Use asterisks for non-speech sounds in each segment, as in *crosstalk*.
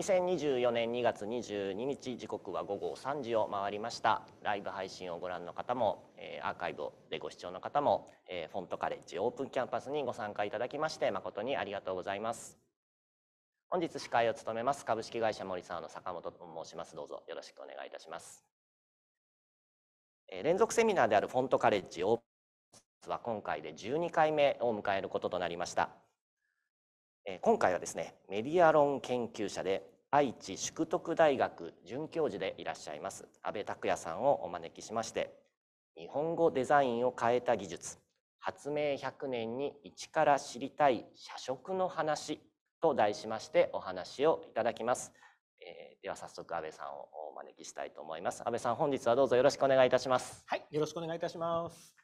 2024年2月22日時刻は午後3時を回りましたライブ配信をご覧の方も、えー、アーカイブでご視聴の方も、えー、フォントカレッジオープンキャンパスにご参加いただきまして誠にありがとうございます本日司会を務めます株式会社森沢の坂本と申しますどうぞよろしくお願いいたします連続セミナーであるフォントカレッジオープンは今回で12回目を迎えることとなりました今回はですねメディア論研究者で愛知淑徳大学准教授でいらっしゃいます阿部拓也さんをお招きしまして日本語デザインを変えた技術発明100年に一から知りたい社食の話と題しましてお話をいただきます、えー、では早速阿部さんをお招きしたいと思います阿部さん本日はどうぞよろしくお願いいたしますはいよろしくお願いいたします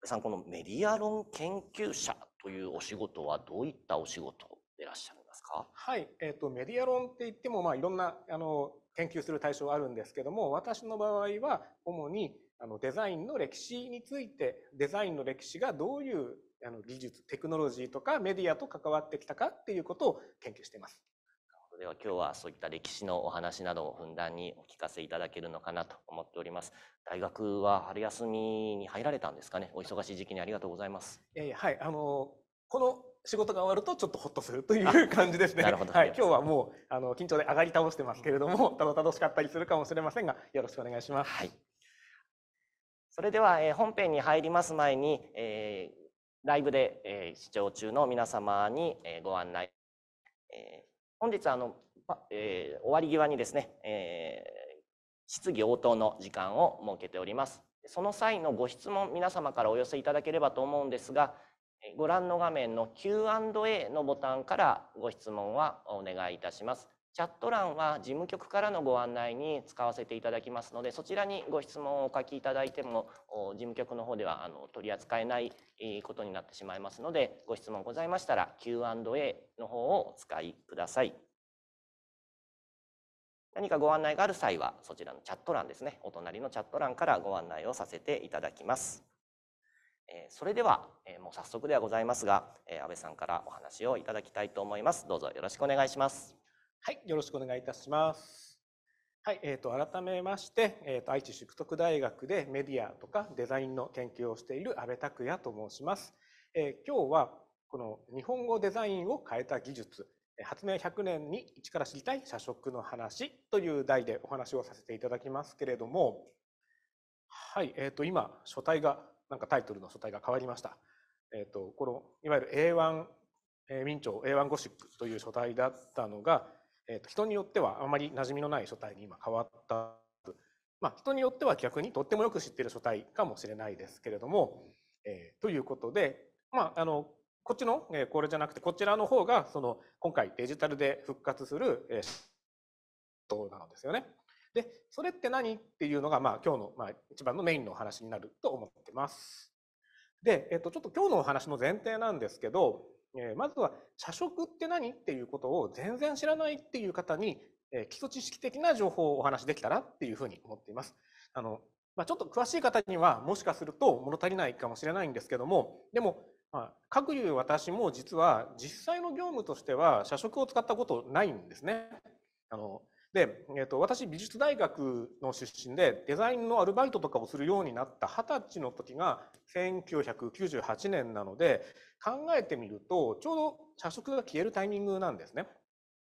阿部さんこのメディア論研究者というお仕事はどういったお仕事でいらっしゃいますかはい、えーと、メディア論って言っても、まあ、いろんなあの研究する対象あるんですけども私の場合は主にあのデザインの歴史についてデザインの歴史がどういうあの技術テクノロジーとかメディアと関わってきたかっていうことを研究しています。では今日はそういった歴史のお話などをふんだんにお聞かせいただけるのかなと思っております。大学は春休みに入られたんですかね。お忙しい時期にありがとうございます。えー、はい、あのこの仕事が終わるとちょっとほっとするという感じですね。なるほど。はい、今日はもうあの緊張で上がり倒してますけれども、ただ楽しかったりするかもしれませんが、よろしくお願いします。はい。それでは、えー、本編に入ります前に、えー、ライブで、えー、視聴中の皆様に、えー、ご案内。えー本日あの、えー、終わり際にですね、えー、質疑応答の時間を設けております。その際のご質問、皆様からお寄せいただければと思うんですが、ご覧の画面の Q&A のボタンからご質問はお願いいたします。チャット欄は事務局からのご案内に使わせていただきますので、そちらにご質問をお書きいただいても、事務局の方ではあの取り扱えないことになってしまいますので、ご質問ございましたら Q&A の方をお使いください。何かご案内がある際は、そちらのチャット欄ですね、お隣のチャット欄からご案内をさせていただきます。それでは、もう早速ではございますが、安倍さんからお話をいただきたいと思います。どうぞよろしくお願いします。はい、よろしくお願いいたします。はい、えっ、ー、と改めまして、えっ、ー、と愛知淑徳大学でメディアとかデザインの研究をしている阿部拓也と申します。えー、今日はこの日本語デザインを変えた技術、発明100年に一から知りたい社食の話という題でお話をさせていただきますけれども、はい、えっ、ー、と今書体がなんかタイトルの書体が変わりました。えっ、とこのいわゆる A1 民調 A1 ゴシップという書体だったのがえー、と人によってはあまり馴染みのない書体に今変わった、まあ、人によっては逆にとってもよく知っている書体かもしれないですけれども、えー、ということで、まあ、あのこっちの、えー、これじゃなくてこちらの方がその今回デジタルで復活する、えー、なのですよね。でそれって何っていうのが、まあ、今日の、まあ、一番のメインのお話になると思ってます。で、えっと、ちょっと今日のお話の前提なんですけどえまずは社食って何っていうことを全然知らないっていう方に、え基礎知識的な情報をお話しできたらっていうふうに思っています。あのまあ、ちょっと詳しい方にはもしかすると物足りないかもしれないんですけどもでもまあ、各いう私も実は実際の業務としては社食を使ったことないんですね。あので、えーと、私美術大学の出身でデザインのアルバイトとかをするようになった二十歳の時が1998年なので考えてみるとちょうど社食が消えるタイミングなんですね。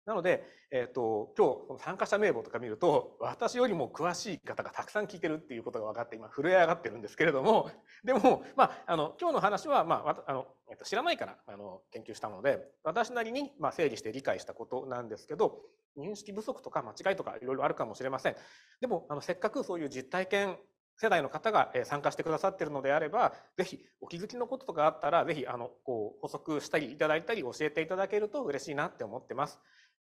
なので、えーと、今日参加者名簿とか見ると私よりも詳しい方がたくさん聞いてるっていうことが分かって今震え上がってるんですけれどもでも、まあ、あの今日の話は、まああのえと知らないからあの研究したので私なりに、まあ、整理して理解したことなんですけど認識不足とか間違いとかいろいろあるかもしれません。でも、あの、せっかくそういう実体験世代の方が参加してくださっているのであれば、ぜひお気づきのこととかあったら、ぜひ、あの、こう、補足したりいただいたり教えていただけると嬉しいなって思ってます。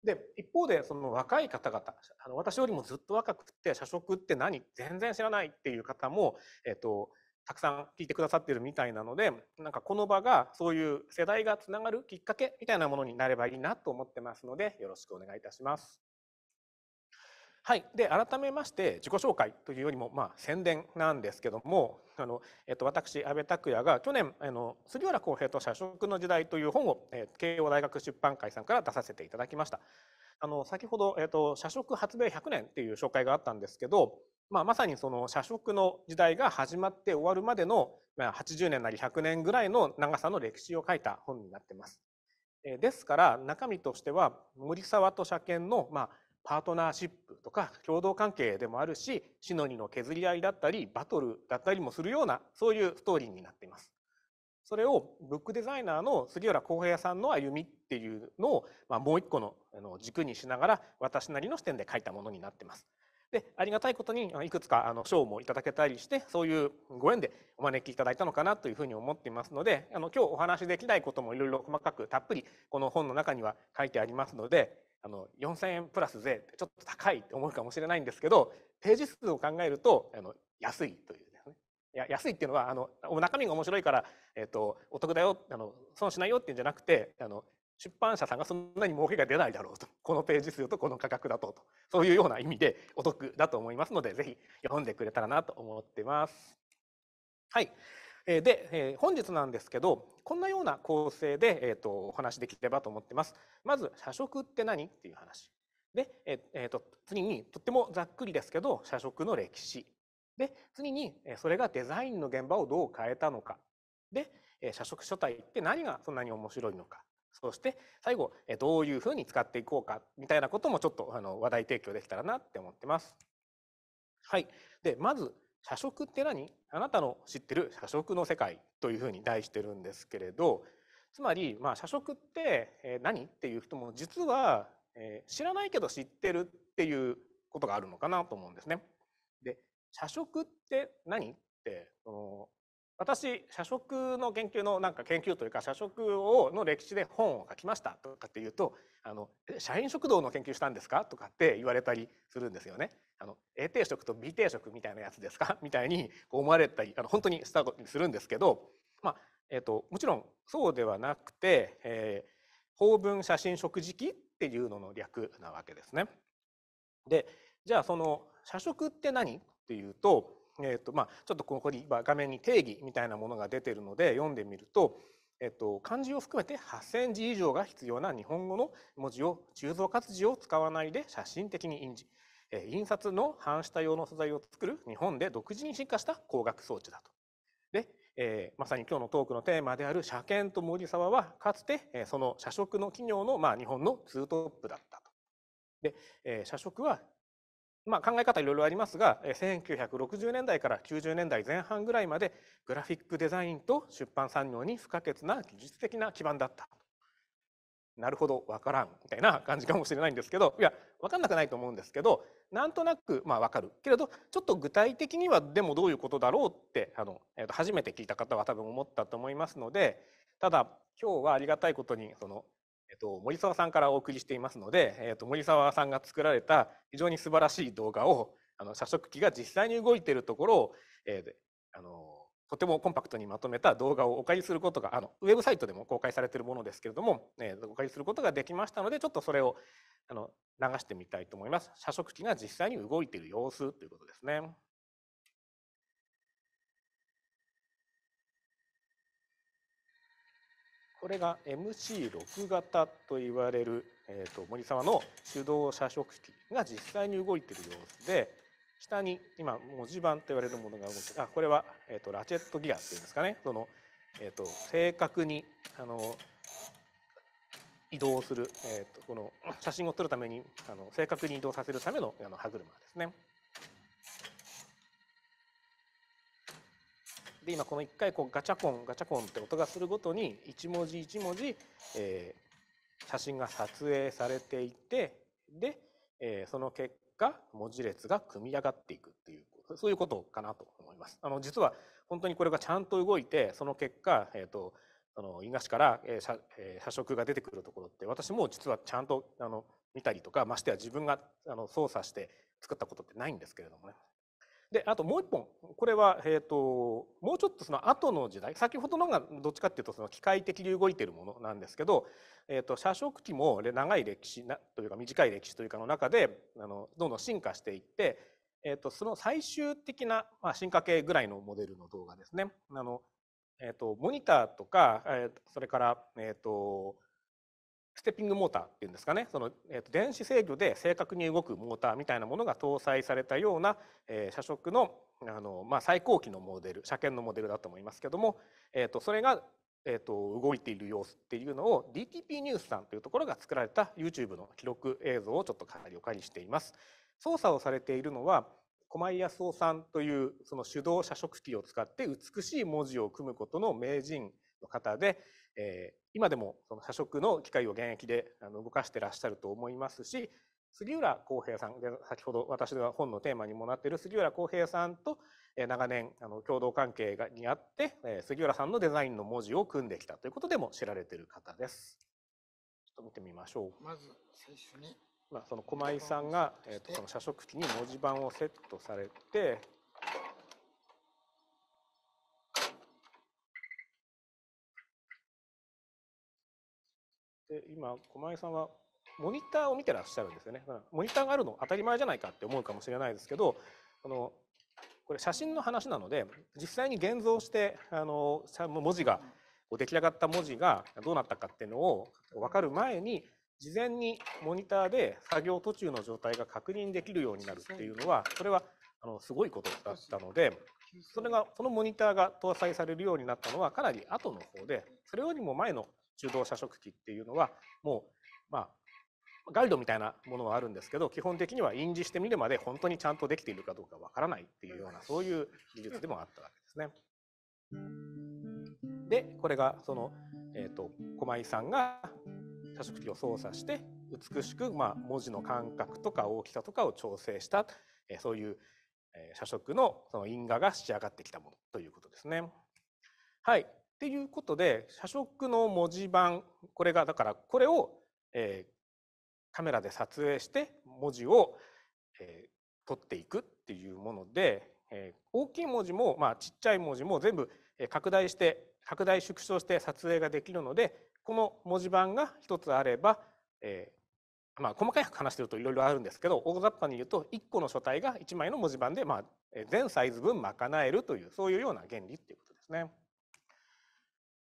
で、一方で、その若い方々、あの、私よりもずっと若くて、社食って何全然知らないっていう方も、えっと、たくさん聞いてくださってるみたいなのでなんかこの場がそういう世代がつながるきっかけみたいなものになればいいなと思ってますのでよろしくお願いいたします。はい、で改めまして自己紹介というよりも、まあ、宣伝なんですけどもあの、えっと、私阿部拓也が去年あの「杉浦康平と社食の時代」という本を、え慶応大学出版会さんから出させていただきました。あの先ほど、えっと、社食発明100年っていう紹介があったんですけどまあ、まさにその社食の時代が始まって終わるまでの80年なり100年ぐらいの長さの歴史を書いた本になっています。ですから中身としては森沢と車検のまあパートナーシップとか共同関係でもあるししのぎの削り合いだったりバトルだったりもするようなそういうストーリーになっています。それをブックデザイナーの杉浦浩平さんの歩みっていうのを、まあ、もう一個の軸にしながら私なりの視点で書いたものになっています。でありがたいことにいくつかあの賞もいただけたりしてそういうご縁でお招きいただいたのかなというふうに思っていますのであの今日お話しできないこともいろいろ細かくたっぷりこの本の中には書いてありますのであの4,000円プラス税ってちょっと高いって思うかもしれないんですけどページ数を考えるとあの安いというですねいや安いっていうのはあの中身が面白いから、えーと、とお得だよあの損しないよっていうんじゃなくてあの出版社さんがそんなに儲けが出ないだろうと *laughs* このページ数とこの価格だととそういうような意味でお得だと思いますのでぜひ読んでくれたらなと思ってます。はいで、本日なんですけどこんなような構成で、えーと、お話できればと思ってます。まず社食って何っていう話で、えーと次にとってもざっくりですけど社食の歴史で次にそれがデザインの現場をどう変えたのかで社食書体って何がそんなに面白いのかそして最後どういうふうに使っていこうかみたいなこともちょっとあの話題提供できたらなって思ってます。はい、でまず社食って何あなたの知ってる社食の世界というふうに題してるんですけれどつまり、まあ、社食って何っていう人も実は知らないけど知ってるっていうことがあるのかなと思うんですね。で社食って何ってその私社食の研究のなんか研究というか社食をの歴史で本を書きましたとかっていうとあの社員食堂の研究したんですかとかって言われたりするんですよね。あの A 定食と B 定食みたいなやつですか *laughs* みたいにこう思われたりあの本当にしたことにするんですけど、まあえーともちろんそうではなくて、えー、法文写真食事記っていうのの略なわけですね。でじゃあその社食って何っていうとえーとまあ、ちょっとここに画面に定義みたいなものが出てるので読んでみると、えと、漢字を含めて8,000字以上が必要な日本語の文字を鋳造活字を使わないで写真的に印字、え印刷の反下用の素材を作る日本で独自に進化した光学装置だと。で、えー、まさに今日のトークのテーマである車検と森沢はかつて、えその社食の企業の、まあ、日本のツートップだったと。で、えー、社食はまあ、考え方いろいろありますが1960年代から90年代前半ぐらいまでグラフィックデザインと出版産業に不可欠な技術的な基盤だったなるほど分からんみたいな感じかもしれないんですけどいや分かんなくないと思うんですけどなんとなくまあ分かるけれどちょっと具体的にはでもどういうことだろうってあの、えと初めて聞いた方は多分思ったと思いますのでただ今日はありがたいことにそのっと、森澤さんからお送りしていますので、えっと、森澤さんが作られた非常に素晴らしい動画をあの社食機が実際に動いているところを、えー、あのとてもコンパクトにまとめた動画をお借りすることがあのウェブサイトでも公開されているものですけれども、えー、お借りすることができましたのでちょっとそれをあの流してみたいと思います。社食機が実際に動いている様子ということですね。これが MC6 型といわれる、えーと、森沢の手動車食機が実際に動いている様子で下に今文字盤と言われるものが動いてあこれは、えーと、ラチェットギアっていうんですかねその、えーと、と正確にあの移動する、えー、とこの写真を撮るためにあの正確に移動させるためのあの歯車ですね。で今この1回こうガチャコンガチャコンって音がするごとに1文字1文字、えー、写真が撮影されていてで、えー、その結果文字列が組み上がっていくっていうそういうことかなと思います。あの実は本当にこれがちゃんと動いてその結果、えーと、あの因果子から、えー社えー、社食が出てくるところって私も実はちゃんとあの見たりとかましてや自分があの操作して作ったことってないんですけれどもねであともう一本これは、えーと、もうちょっとその後の時代先ほどのがどっちかっていうとその機械的に動いてるものなんですけど、えーと、社食期も長い歴史なというか短い歴史というかの中であのどんどん進化していって、えーと、とその最終的な、まあ、進化系ぐらいのモデルの動画ですね。あのえー、とモニターとか、えー、それから、えー、とステッピングモーターっていうんですかねその、えー、と電子制御で正確に動くモーターみたいなものが搭載されたような、えー、社食のあの、まあ、最高機のモデル車検のモデルだと思いますけども、えー、とそれが、えー、と動いている様子っていうのを DTP ニュースさんというところが作られた YouTube の記録映像をちょっとかなりお借りしています。操作をされているのは駒井康夫さんというその手動車植機を使って美しい文字を組むことの名人の方で、えー、今でもその社食の機械を現役であの動かしてらっしゃると思いますし杉浦康平さん先ほど私が本のテーマにもなっている杉浦康平さんと長年あの共同関係がにあって杉浦さんのデザインの文字を組んできたということでも知られている方です。ちょっと見てみましょう。まず最初にまあ、その駒井さんが、えー、とその社食機に文字盤をセットされてで今駒井さんはモニターを見てらっしゃるんですよねだからモニターがあるの当たり前じゃないかって思うかもしれないですけどあのこれ写真の話なので実際に現像してあの文字が出来上がった文字がどうなったかっていうのを分かる前に事前にモニターで作業途中の状態が確認できるようになるっていうのはそれはあのすごいことだったのでそれがそのモニターが搭載されるようになったのはかなり後の方でそれよりも前の中動車食器っていうのはもうまあガイドみたいなものはあるんですけど基本的には印字してみるまで本当にちゃんとできているかどうかわからないっていうようなそういう技術でもあったわけですね。でこれがその、えーと、駒井さんが車色器を操作して美しく、まあ、文字の間隔とか大きさとかを調整した、えー、そういう、えー、食のその因果が仕上がってきたものということですね。はいっていうことで社食の文字盤これがだからこれを、えー、カメラで撮影して文字を、えー、取っていくっていうもので、えー、大きい文字も、まあ、ちっちゃい文字も全部拡大して拡大縮小して撮影ができるのでこの文字盤が1つあれば、えー、まあ、細かい話してるといろいろあるんですけど大雑把に言うと1個の書体が1枚の文字盤で、まあ、全サイズ分賄えるというそういうような原理っていうことですね。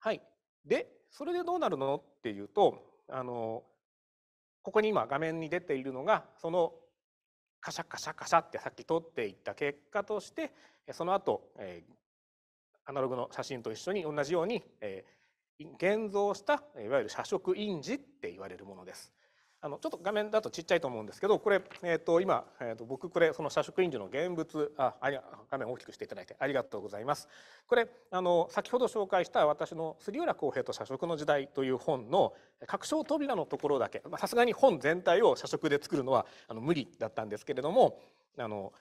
はい。で、それでどうなるのっていうと、あの、ここに今画面に出ているのが、そのカシャカシャカシャってさっき撮っていった結果として、その後、えー、アナログの写真と一緒に同じように、えー、現像したいわゆる写色印字って言われるものです。あのちょっと画面だとちっちゃいと思うんですけどこれ、えーと、今、えーと、僕これその社食飲料の現物ああ画面大きくしていただいてありがとうございます。これあの先ほど紹介した私の「杉浦康平と社食の時代」という本の拡張扉のところだけさすがに本全体を社食で作るのはあの無理だったんですけれどもあの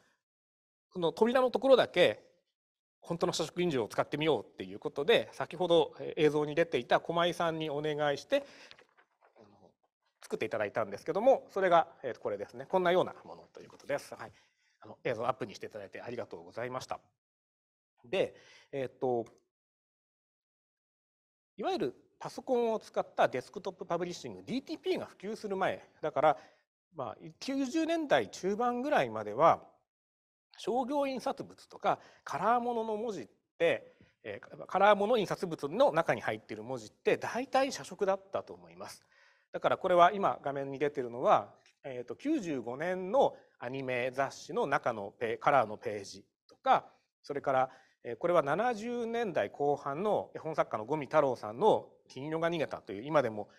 その扉のところだけ本当の社食飲料を使ってみようっていうことで先ほど映像に出ていた駒井さんにお願いして作っていただいたんですけどもそれが、えー、これですねこんなようなものということです、はい、あの映像アップにしていただいてありがとうございましたでえっ、といわゆるパソコンを使ったデスクトップパブリッシング DTP が普及する前だから、まあ、90年代中盤ぐらいまでは商業印刷物とかカラーものの文字ってカラーもの印刷物の中に入っている文字って大体社食だったと思います。だからこれは今画面に出てるのは、えー、と95年のアニメ雑誌の中のカラーのページとかそれからこれは70年代後半の絵本作家の五味太郎さんの「金色が逃げた」という今でも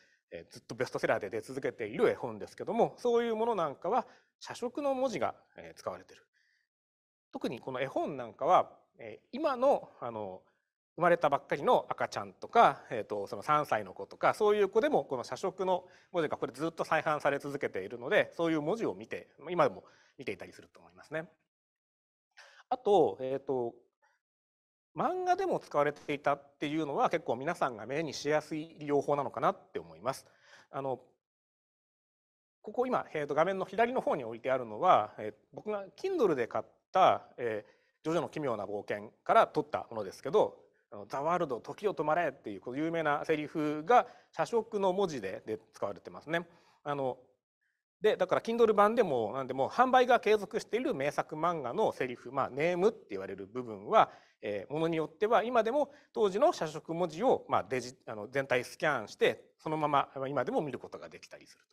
ずっとベストセラーで出続けている絵本ですけどもそういうものなんかは社食の文字が使われてる。特にこの絵本なんかは今のあの生まれたばっかりの赤ちゃんとか、えーと、その3歳の子とかそういう子でもこの社食の文字がこれずっと再販され続けているのでそういう文字を見て今でも見ていたりすると思いますね。あと,、えーと、漫画でも使われていたっていうのは結構皆さんが目にしやすい利用法なのかなって思います。あのここ今、えー、と画面の左の方に置いてあるのは、えー、僕が Kindle で買った、えージョジョの奇妙な冒険」から取ったものですけど「ザ・ワールド時を止まれ」っていう有名なセリフが社食の文字でで使われてますね。あのでだから Kindle 版でも何でも販売が継続している名作漫画のセリフまあネームって言われる部分は、えー、ものによっては今でも当時の社食文字をまあデジあの全体スキャンしてそのまま今でも見ることができたりすると。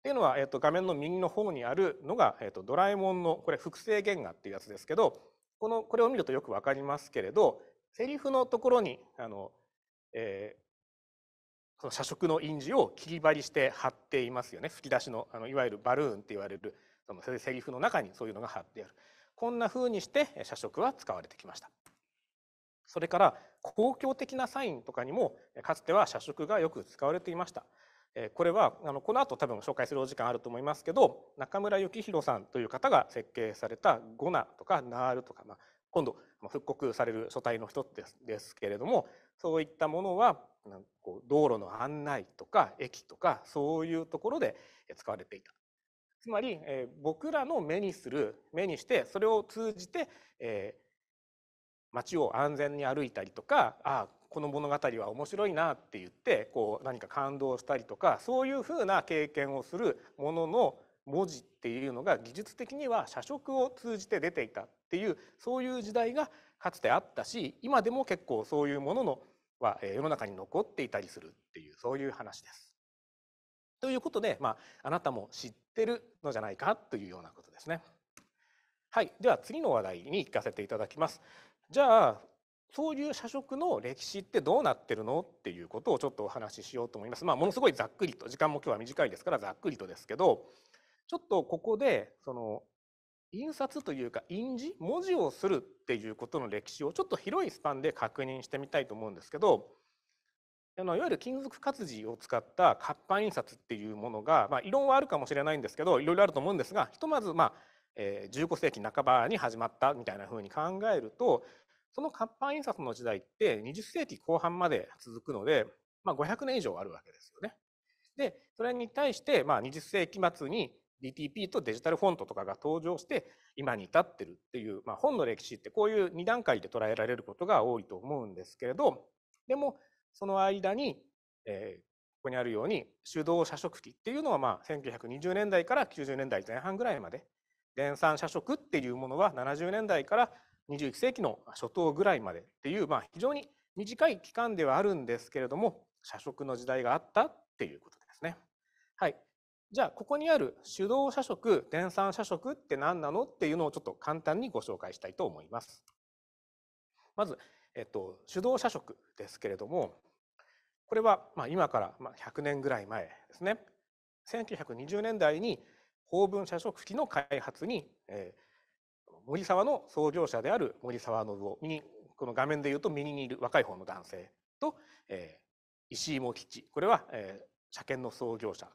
っていうのは、えー、と画面の右の方にあるのが、えー、とドラえもんのこれ複製原画っていうやつですけどこのこれを見るとよく分かりますけれどセリフのところにあの、えー、その社食の印字を切り張りして貼っていますよね吹き出しのあのいわゆるバルーンって言われるそのセリフの中にそういうのが貼ってあるこんな風にして社食は使われてきました。それから公共的なサインとかにもかつては社食がよく使われていました。これはあのこの後多分紹介するお時間あると思いますけど中村幸宏さんという方が設計された「ゴナ」とか「ナール」とか、まあ、今度復刻される書体の一つですけれどもそういったものはなんかこう道路の案内とか駅とかそういうところで使われていた。つまり、えー、僕らの目にする目にしてそれを通じて、えー、街を安全に歩いたりとかああこの物語は面白いなって言ってこう何か感動したりとかそういうふうな経験をするものの文字っていうのが技術的には社食を通じて出ていたっていうそういう時代がかつてあったし今でも結構そういうもののは世の中に残っていたりするっていうそういう話です。ということで、まあ、あなたも知ってるのじゃないかというようなことですね。はい、では次の話題に行かせていただきます。じゃあそういう社食の歴史ってどうなってるのっていうことをちょっとお話ししようと思います。まあ、ものすごいざっくりと時間も今日は短いですからざっくりとですけどちょっとここでその印刷というか印字文字をするっていうことの歴史をちょっと広いスパンで確認してみたいと思うんですけどあのいわゆる金属活字を使った活版印刷っていうものが、まあ、異論はあるかもしれないんですけどいろいろあると思うんですがひとまず、まあえー、15世紀半ばに始まったみたいなふうに考えるとその活版印刷の時代って20世紀後半まで続くので、まあ、500年以上あるわけですよね。でそれに対して、まあ、20世紀末に DTP とデジタルフォントとかが登場して今に至ってるっていう、まあ、本の歴史ってこういう2段階で捉えられることが多いと思うんですけれどでもその間に、えー、ここにあるように手動社食器っていうのはまあ1920年代から90年代前半ぐらいまで電産社食っていうものは70年代から21世紀の初頭ぐらいまでっていう、まあ、非常に短い期間ではあるんですけれども社食の時代があったっていうことですね。はい、じゃあここにある手動社食電産社食って何なのっていうのをちょっと簡単にご紹介したいと思います。まず、えっと、手動社食ですけれどもこれはまあ今から100年ぐらい前ですね1920年代に高分社食機の開発に、えー、森沢の創業者である森沢信夫ミこの画面でいうと右にいる若い方の男性と、えー、石井茂吉これは、えー、車検の創業者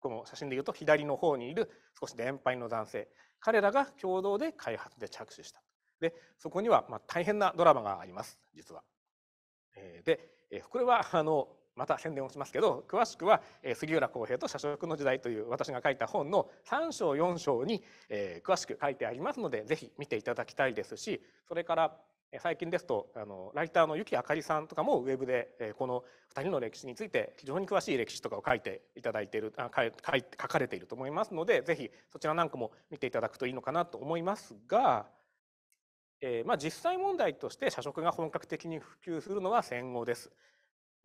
この写真でいうと左の方にいる少し年配の男性彼らが共同で開発で着手したでそこにはま大変なドラマがあります実は。でこれはあのまた宣伝をしますけど詳しくは杉浦康平と社食の時代という私が書いた本の3章4章に詳しく書いてありますので是非見ていただきたいですしそれから最近ですとあのライターの雪あかりさんとかもウェブでこの2人の歴史について非常に詳しい歴史とかを書いていただいているあ書書かれていると思いますのでぜひそちらなんかも見ていただくといいのかなと思いますが、えー、まあ、実際問題として社食が本格的に普及するのは戦後です。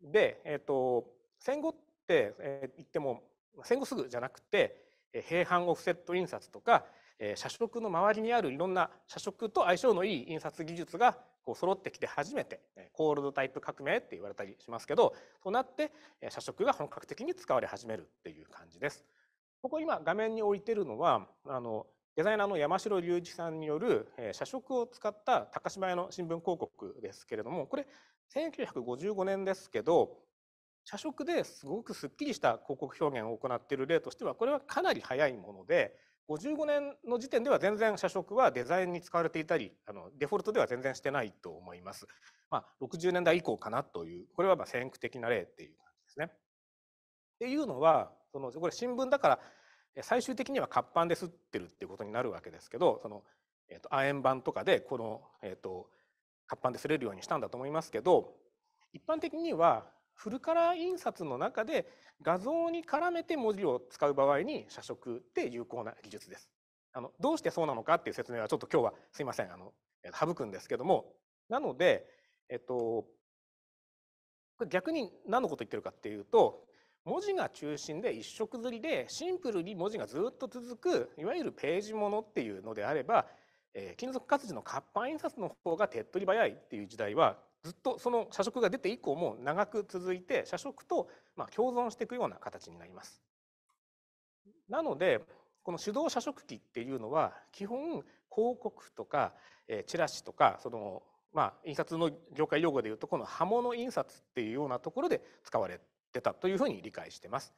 で、えーと、戦後って、えー、言っても戦後すぐじゃなくて、平反オフセット印刷とかえ社食の周りにあるいろんな社食と相性のいい印刷技術がこう揃ってきて初めてコールドタイプ革命って言われたりしますけどそうなって社食が本格的に使われ始めるっていう感じです。ここ今画面に置いてるのはあのデザイナーの山城隆一さんによる社食を使った高島屋の新聞広告ですけれどもこれ1955年ですけど社食ですごくすっきりした広告表現を行っている例としてはこれはかなり早いもので55年の時点では全然社食はデザインに使われていたりあのデフォルトでは全然してないと思います。まあ、60年代以降かなというこれはまあ先駆的な例っていう感じですね。っていうのはそのこれ新聞だから最終的には活版ですってるっていうことになるわけですけどその、えー、と亜鉛版とかでこの、えー、と活版ですれるようにしたんだと思いますけど一般的にはルカラー印刷の中で画像に絡めて文字を使う場合に写色って有効な技術です。あのどうしてそうなのかっていう説明はちょっと今日はすいませんあの省くんですけどもなので、えっと、逆に何のこと言ってるかっていうと文字が中心で一色刷りでシンプルに文字がずっと続くいわゆるページものっていうのであれば、えー、金属活字の活版印刷の方が手っ取り早いっていう時代はずっとその社食が出て以降も長く続いて社食とま共存していくような形になります。なのでこの手動社食機っていうのは基本広告とか、えチラシとかそのま印刷の業界用語でいうとこの刃物印刷っていうようなところで使われてたというふうに理解してます。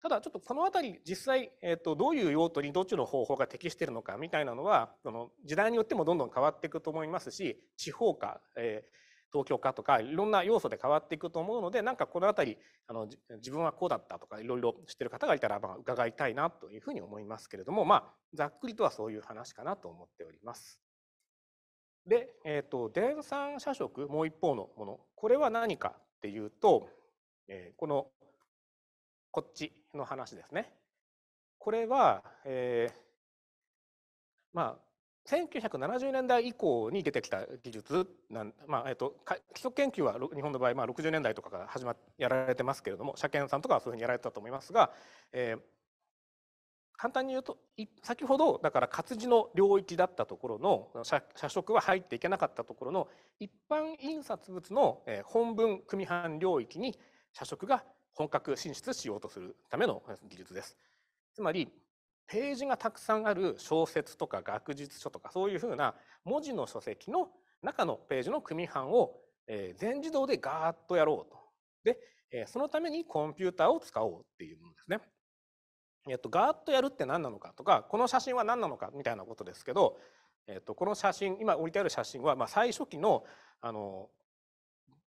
ただちょっとこの辺り実際、えとどういう用途にどっちの方法が適してるのかみたいなのはその時代によってもどんどん変わっていくと思いますし地方か、え東京化とかいろんな要素で変わっていくと思うのでなんかこの辺りあの自分はこうだったとかいろいろ知ってる方がいたらまあ伺いたいなというふうに思いますけれどもまあざっくりとはそういう話かなと思っております。で、えーと、電産社食もう一方のものこれは何かっていうと、えー、このこっちの話ですね。これは、えー、まあ1970年代以降に出てきた技術まあえと、基礎研究は日本の場合、まあ、60年代とかから始まやられてますけれども車検さんとかはそういうふうにやられてたと思いますが、えー、簡単に言うと先ほどだから活字の領域だったところの社色は入っていけなかったところの一般印刷物の本文組版領域に社色が本格進出しようとするための技術です。つまりページがたくさんある小説とか学術書とかそういうふうな文字の書籍の中のページの組版を全自動でガーッとやろうと。で、そのためにコンピューターを使おうっていうものですね。えっと、ガーッとやるって何なのかとかこの写真は何なのかみたいなことですけど、えっと、この写真今置いてある写真は、まあ、最初期のあの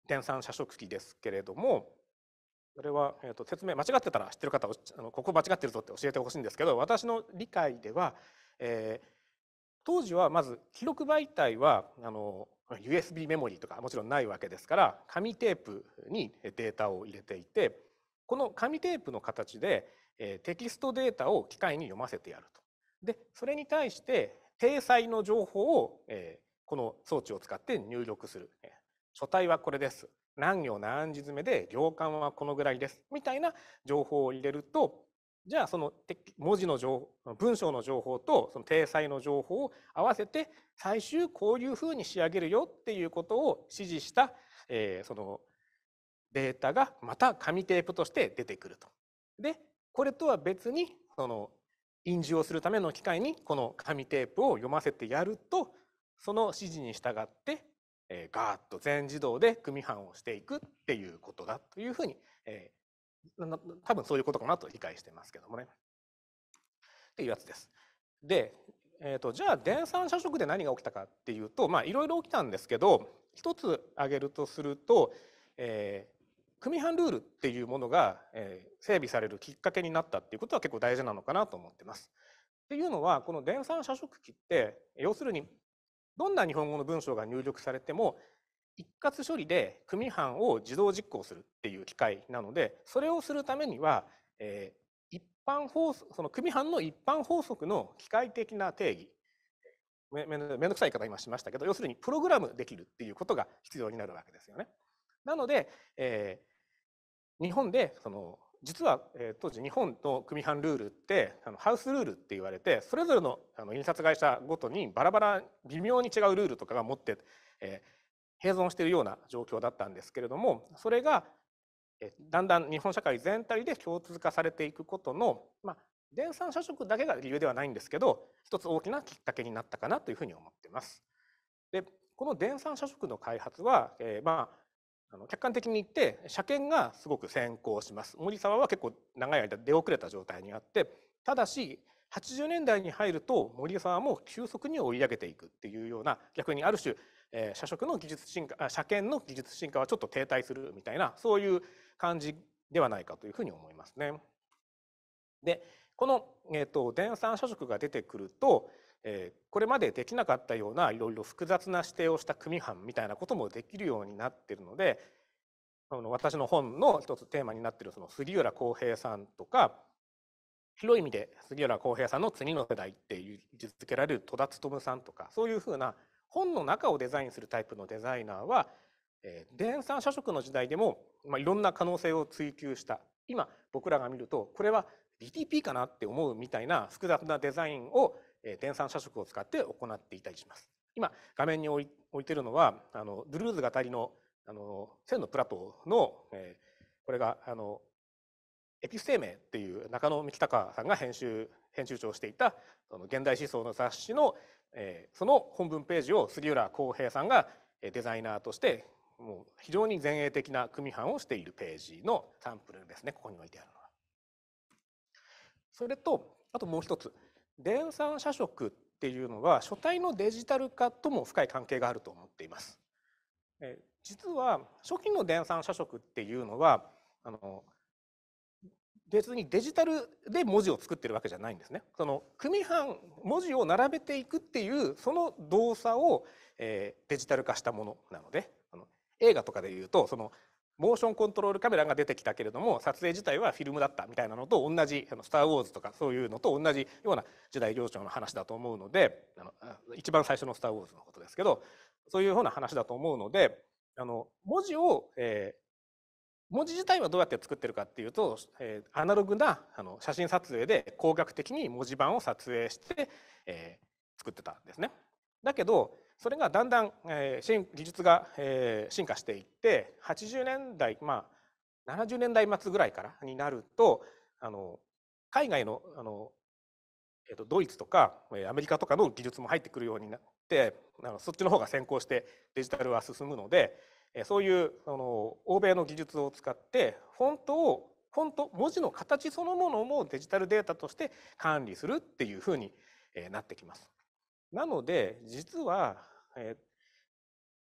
天算写食機ですけれどもそれは、えーと、説明間違ってたら知ってる方あのここ間違ってるぞって教えてほしいんですけど私の理解では、えー、当時はまず記録媒体はあの USB メモリーとかもちろんないわけですから紙テープにデータを入れていてこの紙テープの形でテキストデータを機械に読ませてやると。でそれに対して体裁の情報をこの装置を使って入力する。書体はこれです何行何詰めで行間はこのぐらいですみたいな情報を入れるとじゃあその文字の情報文章の情報とその体裁の情報を合わせて最終こういうふうに仕上げるよっていうことを指示した、えー、そのデータがまた紙テープとして出てくると。でこれとは別にその印字をするための機械にこの紙テープを読ませてやるとその指示に従ってえー、ガーッと全自動で組版をしていくっていうことだというふうに、えー、多分そういうことかなと理解してますけどもね。っていうやつです。で、えーと、じゃあ電算社食で何が起きたかっていうとまあいろいろ起きたんですけど一つ挙げるとすると、えー、組版ルールっていうものが、えー、整備されるきっかけになったっていうことは結構大事なのかなと思ってます。っていうのはこの電算社食機って要するにどんな日本語の文章が入力されても一括処理で組版を自動実行するっていう機械なのでそれをするためには、えー、一般法その組版の一般法則の機械的な定義めめんどくさい言い方今しましたけど要するにプログラムできるっていうことが必要になるわけですよね。なので、えー、日本でその実は、えー、当時日本の組版ルールってあのハウスルールって言われてそれぞれのあの印刷会社ごとにバラバラ微妙に違うルールとかが持って、えー、併存しているような状況だったんですけれどもそれが、えー、だんだん日本社会全体で共通化されていくことの、まあ、電産社食だけが理由ではないんですけど一つ大きなきっかけになったかなというふうに思っています。でこの電産社食の開発は、えー、まああの客観的に言って車検がすごく先行します森沢は結構長い間出遅れた状態にあってただし80年代に入ると森沢も急速に追い上げていくっていうような逆にある種、えー、社食の技術進化車検の技術進化はちょっと停滞するみたいなそういう感じではないかというふうに思いますね。でこの、えーと、電算社食が出てくるとえこれまでできなかったようないろいろ複雑な指定をした組版みたいなこともできるようになってるのであの私の本の一つテーマになってるその杉浦康平さんとか広い意味で杉浦康平さんの次の世代ってい位置づけられる戸田勉さんとかそういうふうな本の中をデザインするタイプのデザイナーは、え電産社食の時代でも、まあ、いろんな可能性を追求した今僕らが見るとこれは d t p かなって思うみたいな複雑なデザインを電算社食を使って行っていたりします。今画面に置い置いてるのはあのドゥルーズ語りのあの線のプラトの、えー、これがあのエピス生命っていう中野幹隆さんが編集編集長していたその現代思想の雑誌の、えー、その本文ページを杉浦康平さんがデザイナーとしてもう非常に前衛的な組版をしているページのサンプルですねここに置いてあるのは。それとあともう一つ電算社食っていうのは書体のデジタル化とも深い関係があると思っています。え実は初期の電算社食っていうのはあの別にデジタルで文字を作ってるわけじゃないんですね。その組版文字を並べていくっていうその動作を、えデジタル化したものなのであの映画とかでいうとそのモーションコントロールカメラが出てきたけれども撮影自体はフィルムだったみたいなのと同じ「あのスター・ウォーズ」とかそういうのと同じような時代行長の話だと思うのであの一番最初の「スター・ウォーズ」のことですけどそういうような話だと思うのであの文字を、えー、文字自体はどうやって作ってるかっていうと、えー、アナログなあの写真撮影で光学的に文字盤を撮影して、えー、作ってたんですね。だけどそれがだんだん、えー、技術が、えー、進化していって80年代まあ70年代末ぐらいからになるとあの海外のあの、えー、とドイツとかアメリカとかの技術も入ってくるようになってあのそっちの方が先行してデジタルは進むので、えー、そういうの欧米の技術を使ってフォントをフォント文字の形そのものもデジタルデータとして管理するっていうふうになってきます。なので実は、え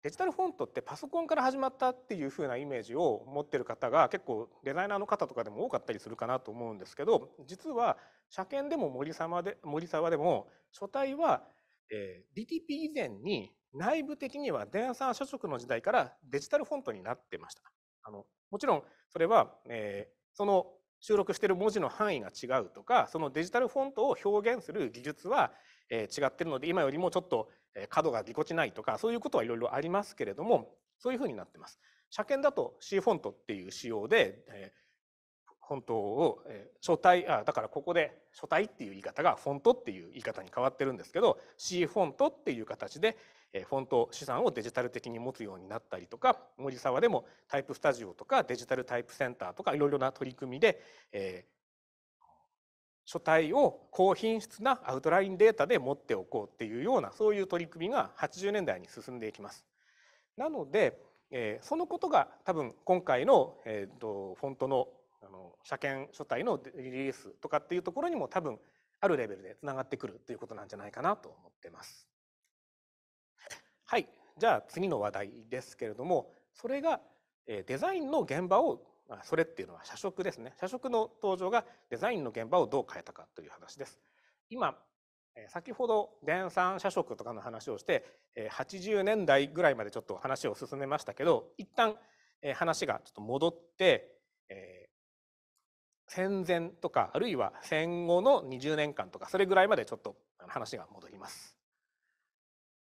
デジタルフォントってパソコンから始まったっていうふうなイメージを持ってる方が結構デザイナーの方とかでも多かったりするかなと思うんですけど実は車検でも森様で森沢でも書体は、え DTP 以前に内部的には電算書色の時代からデジタルフォントになってました。あのもちろんそれは、えー、その収録してる文字の範囲が違うとかそのデジタルフォントを表現する技術はえ違ってるので今よりもちょっと角がぎこちないとかそういうことはいろいろありますけれどもそういうふうになってます。車検だと C フォントっていう仕様で、えフォントを、え書体あだからここで書体っていう言い方がフォントっていう言い方に変わってるんですけど C フォントっていう形で、えフォント資産をデジタル的に持つようになったりとか森沢でもタイプスタジオとかデジタルタイプセンターとかいろいろな取り組みで、え書体を高品質なアウトラインデータで持っておこうっていうようなそういう取り組みが80年代に進んでいきます。なので、えそのことが多分今回の、えーと、フォントのあの車検書体のリリースとかっていうところにも多分あるレベルでつながってくるということなんじゃないかなと思ってます。はいじゃあ次の話題ですけれどもそれがデザインの現場をそれっていうのは社食ですね社食の登場がデザインの現場をどう変えたかという話です今先ほど電産社食とかの話をして80年代ぐらいまでちょっと話を進めましたけど一旦話がちょっと戻って戦前とかあるいは戦後の20年間とかそれぐらいまでちょっと話が戻ります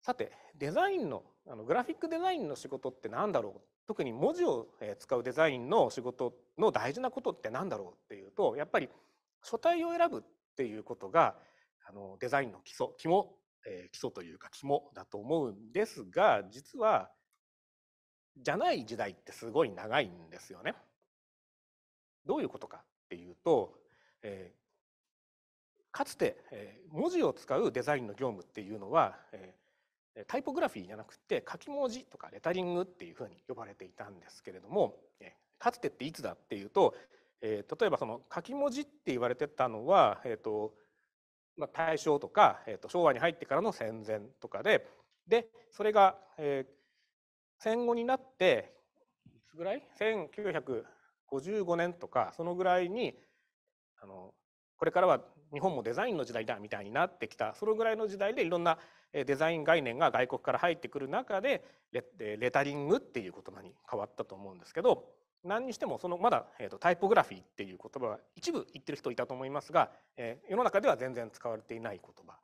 さてデザインのあのグラフィックデザインの仕事って何だろうっ特に文字を使うデザインの仕事の大事なことって何だろうっていうとやっぱり書体を選ぶっていうことがあのデザインの基礎肝、えー、基礎というか肝だと思うんですが実はじゃない時代ってすごい長いんですよね。どういうことかっていうと、えー、かつて、えー、文字を使うデザインの業務っていうのは、えタイポグラフィーじゃなくて書き文字とかレタリングっていうふうに呼ばれていたんですけれどもかつてっていつだっていうと、え例えばその書き文字って言われてたのは、えーとまあ、大正とか、えーと、と昭和に入ってからの戦前とかででそれが、えー、戦後になっていつぐらい1955年とかそのぐらいにあのこれからは日本もデザインの時代だみたいになってきたそのぐらいの時代でいろんなデザイン概念が外国から入ってくる中でレタリングっていう言葉に変わったと思うんですけど何にしてもそのまだ、えー、とタイポグラフィーっていう言葉は一部言ってる人いたと思いますが、えー、世の中では全然使われていない言葉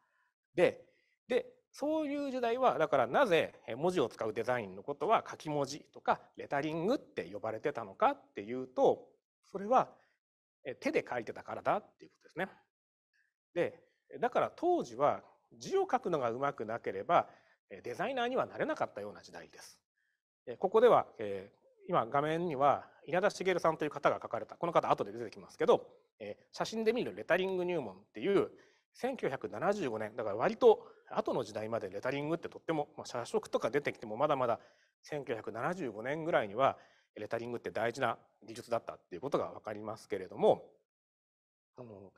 ででそういう時代はだからなぜ文字を使うデザインのことは書き文字とかレタリングって呼ばれてたのかっていうとそれは手で書いてたからだっていうことですね。でだから当時は字を書くのがうまくなければデザイナーにはなれなかったような時代です。ここでは今画面には稲田茂さんという方が書かれたこの方後で出てきますけど写真で見るレタリング入門っていう1975年だから割と後の時代までレタリングってとっても、ま社食とか出てきてもまだまだ1975年ぐらいにはレタリングって大事な技術だったっていうことが分かりますけれどもあの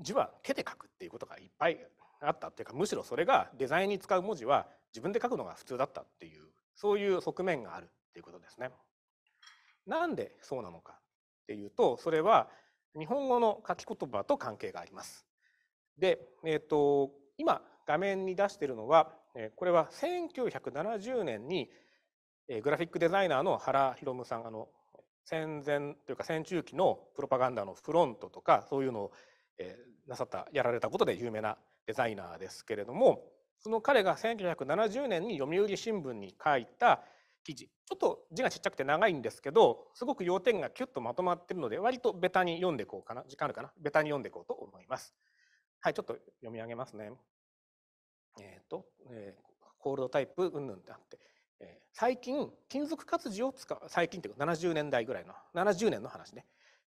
字は手で書くっていうことがいっぱいあったっていうかむしろそれがデザインに使う文字は自分で書くのが普通だったっていうそういう側面があるっていうことですね。なんでそうなのかっていうとそれは日本語の書き言葉と関係があります。で、えーと、今画面に出してるのはこれは1970年にグラフィックデザイナーの原博夢さんあの戦前というか戦中期のプロパガンダのフロントとかそういうのをえなさったやられたことで有名なデザイナーですけれどもその彼が1970年に読売新聞に書いた記事ちょっと字がちっちゃくて長いんですけどすごく要点がキュッとまとまってるので割とベタに読んでいこうかな時間あるかなベタに読んでいこうと思います。はいちょっと読み上げますね。えっ、ー、と、えー、コールドタイプうんぬんってあって、えー、最近金属活字を使う最近っていうか70年代ぐらいの70年の話ね。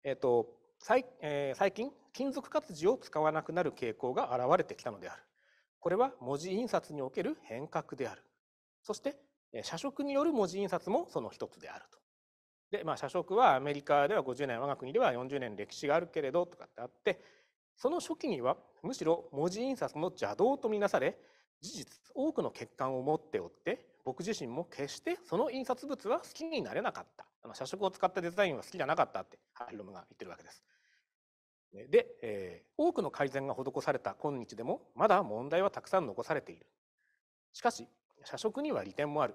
えっ、ー、と最,、えー、最近金属活字を使わなくなる傾向が現れてきたのであるこれは文字印刷における変革であるそして社食による文字印刷もその一つであるとで、まあ、社食はアメリカでは50年我が国では40年歴史があるけれどとかってあってその初期にはむしろ文字印刷の邪道とみなされ事実多くの欠陥を持っておって僕自身も決してその印刷物は好きになれなかったあの社食を使ったデザインは好きじゃなかったってハイロムが言ってるわけですで、えー、多くの改善が施された今日でもまだ問題はたくさん残されているしかし社食には利点もある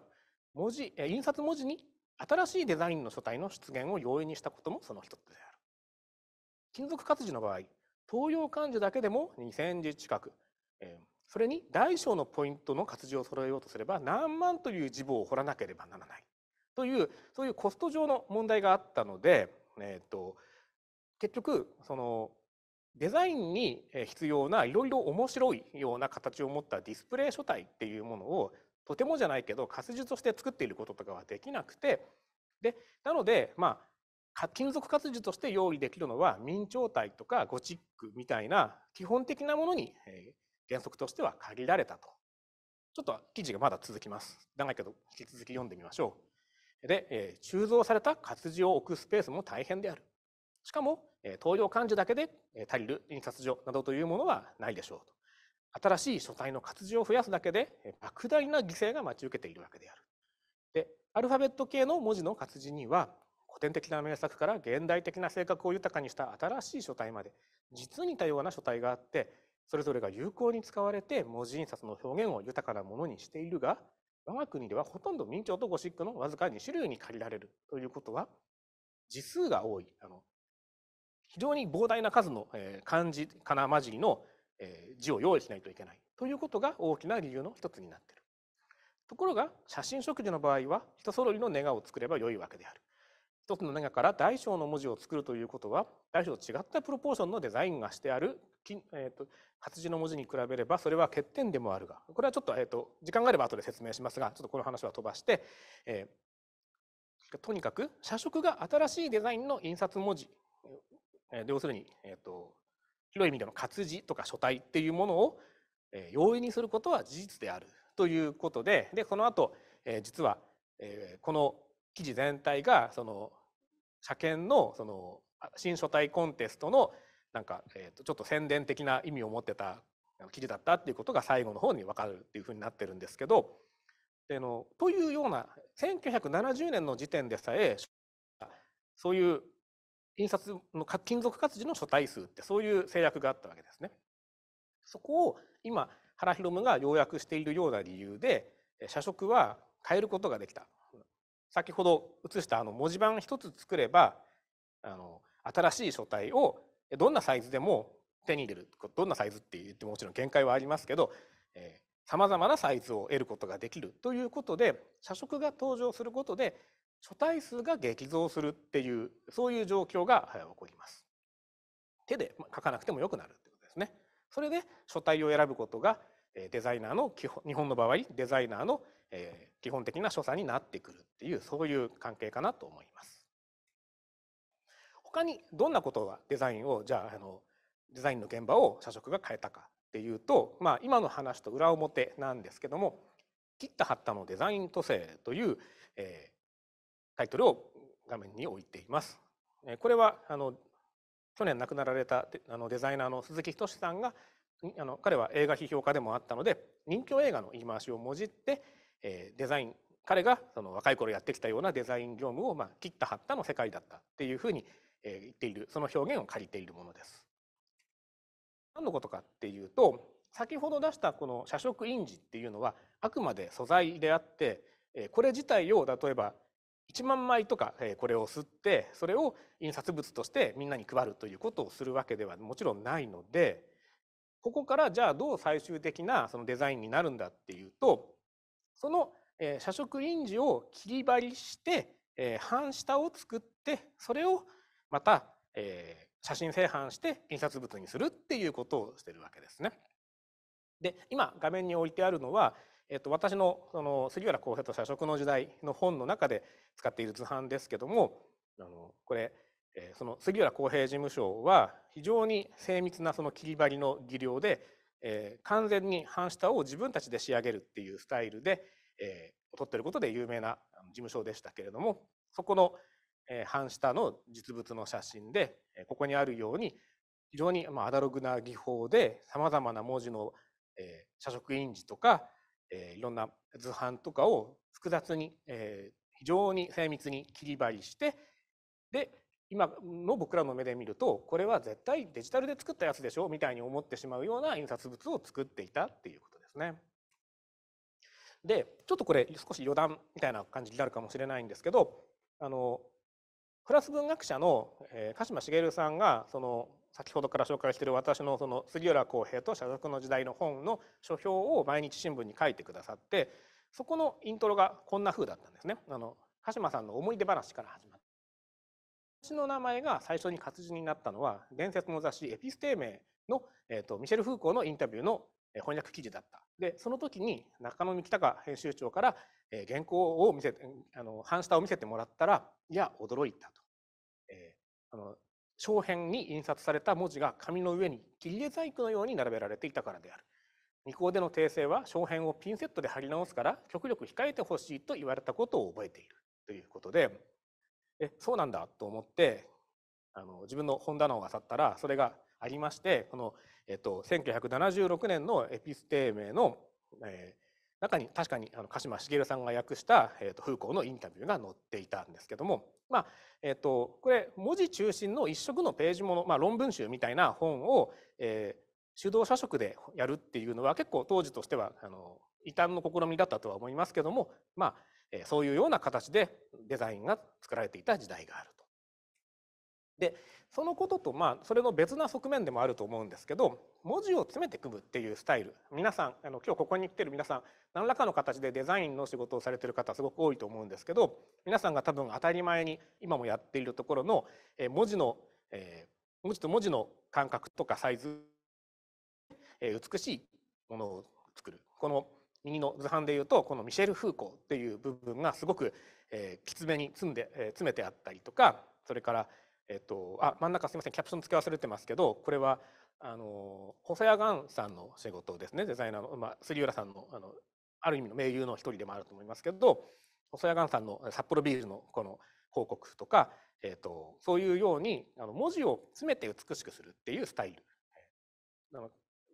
文字印刷文字に新しいデザインの書体の出現を容易にしたこともその一つである金属活字の場合東洋漢字だけでも2,000字近く、えー、それに大小のポイントの活字を揃えようとすれば何万という字母を彫らなければならないというそういうコスト上の問題があったので、えーと結局そのデザインに必要ないろいろ面白いような形を持ったディスプレイ書体っていうものをとてもじゃないけど活字として作っていることとかはできなくてでなのでまあ金属活字として用意できるのは明朝体とかゴチックみたいな基本的なものに原則としては限られたと。ちょっと記事がまだ続きます。長いけど引き続き読んでみましょう。で、え鋳造された活字を置くスペースも大変である。しかも、東洋漢字だけで足りる印刷所などというものはないでしょうと。新しい書体の活字を増やすだけで莫大な犠牲が待ち受けているわけである。でアルファベット系の文字の活字には古典的な名作から現代的な性格を豊かにした新しい書体まで実に多様な書体があってそれぞれが有効に使われて文字印刷の表現を豊かなものにしているが我が国ではほとんど明朝とゴシックのわずか2種類に借りられるということは字数が多いあの非常に膨大な数の漢字かなまじりの字を用意しないといけないということが大きな理由の一つになっているところが写真食事の場合は人揃いのネガを作れば良いわけである一つのネガから大小の文字を作るということは大小と違ったプロポーションのデザインがしてあるえと、活字の文字に比べればそれは欠点でもあるがこれはちょっと,、えと、時間があれば後で説明しますがちょっとこの話は飛ばして、えとにかく社食が新しいデザインの印刷文字えー、要するに、えーと、広い意味での活字とか書体っていうものを、えー、容易にすることは事実であるということででその後、えー、実は、えー、この記事全体がその車検のその新書体コンテストのなんか、えー、とちょっと宣伝的な意味を持ってた記事だったっていうことが最後の方に分かるっていうふうになってるんですけどでのというような1970年の時点でさえそういう印刷の金属活字の書体数ってそういう制約があったわけですね。そこを今原博夢が要約しているような理由で社食は変えることができた。先ほど写したあの文字盤一つ作ればあの新しい書体をどんなサイズでも手に入れるどんなサイズって言ってももちろん限界はありますけどさまざまなサイズを得ることができるということで社食が登場することで書体数が激増するっていうそういう状況が起こります。手で書かなくてもよくなるってことですね。それで書体を選ぶことがデザイナーの基本日本の場合デザイナーの基本的な所作になってくるっていうそういう関係かなと思います。他にどんなことがデザインをじゃああのデザインの現場を社食が変えたかっていうと、まあ、今の話と裏表なんですけども切った貼ったのデザイン塗成という、えタイトルを画面に置いています。これはあの去年亡くなられたあのデザイナーの鈴木仁さんがあの彼は映画批評家でもあったので任侠映画の言い回しをもじって、えデザイン彼がその若い頃やってきたようなデザイン業務を、ま切った張ったの世界だったっていうふうに、え言っているその表現を借りているものです。何のことかっていうと先ほど出したこの社食印字っていうのはあくまで素材であってこれ自体を例えば1万枚とかこれを吸ってそれを印刷物としてみんなに配るということをするわけではもちろんないのでここからじゃあどう最終的なそのデザインになるんだっていうとその社食印字を切り貼りして半下を作ってそれをまた写真製版して印刷物にするっていうことをしてるわけですね。で今画面に置いてあるのはえっと、私のその杉浦浩平と社食の時代の本の中で使っている図版ですけどもあのこれその杉浦浩平事務所は非常に精密なその切り張りの技量で、えー、完全に半下を自分たちで仕上げるっていうスタイルで、えー、取ってることで有名な事務所でしたけれどもそこの、えー、半下の実物の写真でここにあるように非常にアナログな技法でさまざまな文字の、えー、社食印字とかえいろんな図版とかを複雑に、え非常に精密に切り貼りしてで今の僕らの目で見るとこれは絶対デジタルで作ったやつでしょみたいに思ってしまうような印刷物を作っていたっていうことですね。でちょっとこれ少し余談みたいな感じになるかもしれないんですけどあのクラス文学者の鹿島茂さんがその先ほどから紹介している私のその杉浦浩平と社族の時代の本の書評を毎日新聞に書いてくださってそこのイントロがこんな風だったんですね。あの鹿島さんの思い出話から始まって私の名前が最初に活字になったのは伝説の雑誌「エピステーメ」の、えーと、ミシェル・フーコーのインタビューの翻訳記事だったでその時に中野道隆編集長から、え原稿を見せてあの半下を見せてもらったらいや驚いたと、えー、あの小編に印刷された文字が紙の上に切り絵細工のように並べられていたからである。二項での訂正は小編をピンセットで貼り直すから極力控えてほしいと言われたことを覚えているということでえそうなんだと思ってあの自分の本棚を漁ったらそれがありましてこの、えっと、1976年のエピステーメの、え中に確かにあの鹿島茂さんが訳した、えー、と風光のインタビューが載っていたんですけども、まあえー、とこれ文字中心の一色のページもの、まあ、論文集みたいな本を、えー、手動社食でやるっていうのは結構当時としてはあの異端の試みだったとは思いますけども、まあ、そういうような形でデザインが作られていた時代があると。でそのこととまあそれの別な側面でもあると思うんですけど文字を詰めて組むっていうスタイル皆さんあの今日ここに来てる皆さん何らかの形でデザインの仕事をされてる方すごく多いと思うんですけど皆さんが多分当たり前に今もやっているところの文字の、えー、文字と文字の間隔とかサイズ、えー、美しいものを作るこの右の図版でいうとこのミシェル・フーコーっていう部分がすごく、えー、きつめに詰んで、えー、詰めてあったりとかそれから「えっと、あ真ん中すみませんキャプション付け忘れてますけどこれはあの細谷岩さんの仕事ですねデザイナーの、まあ、杉浦さんのあのある意味の名優の一人でもあると思いますけど細谷岩さんの札幌ビールのこの広告とか、えっと、とそういうようにあの文字を詰めて美しくするっていうスタイル。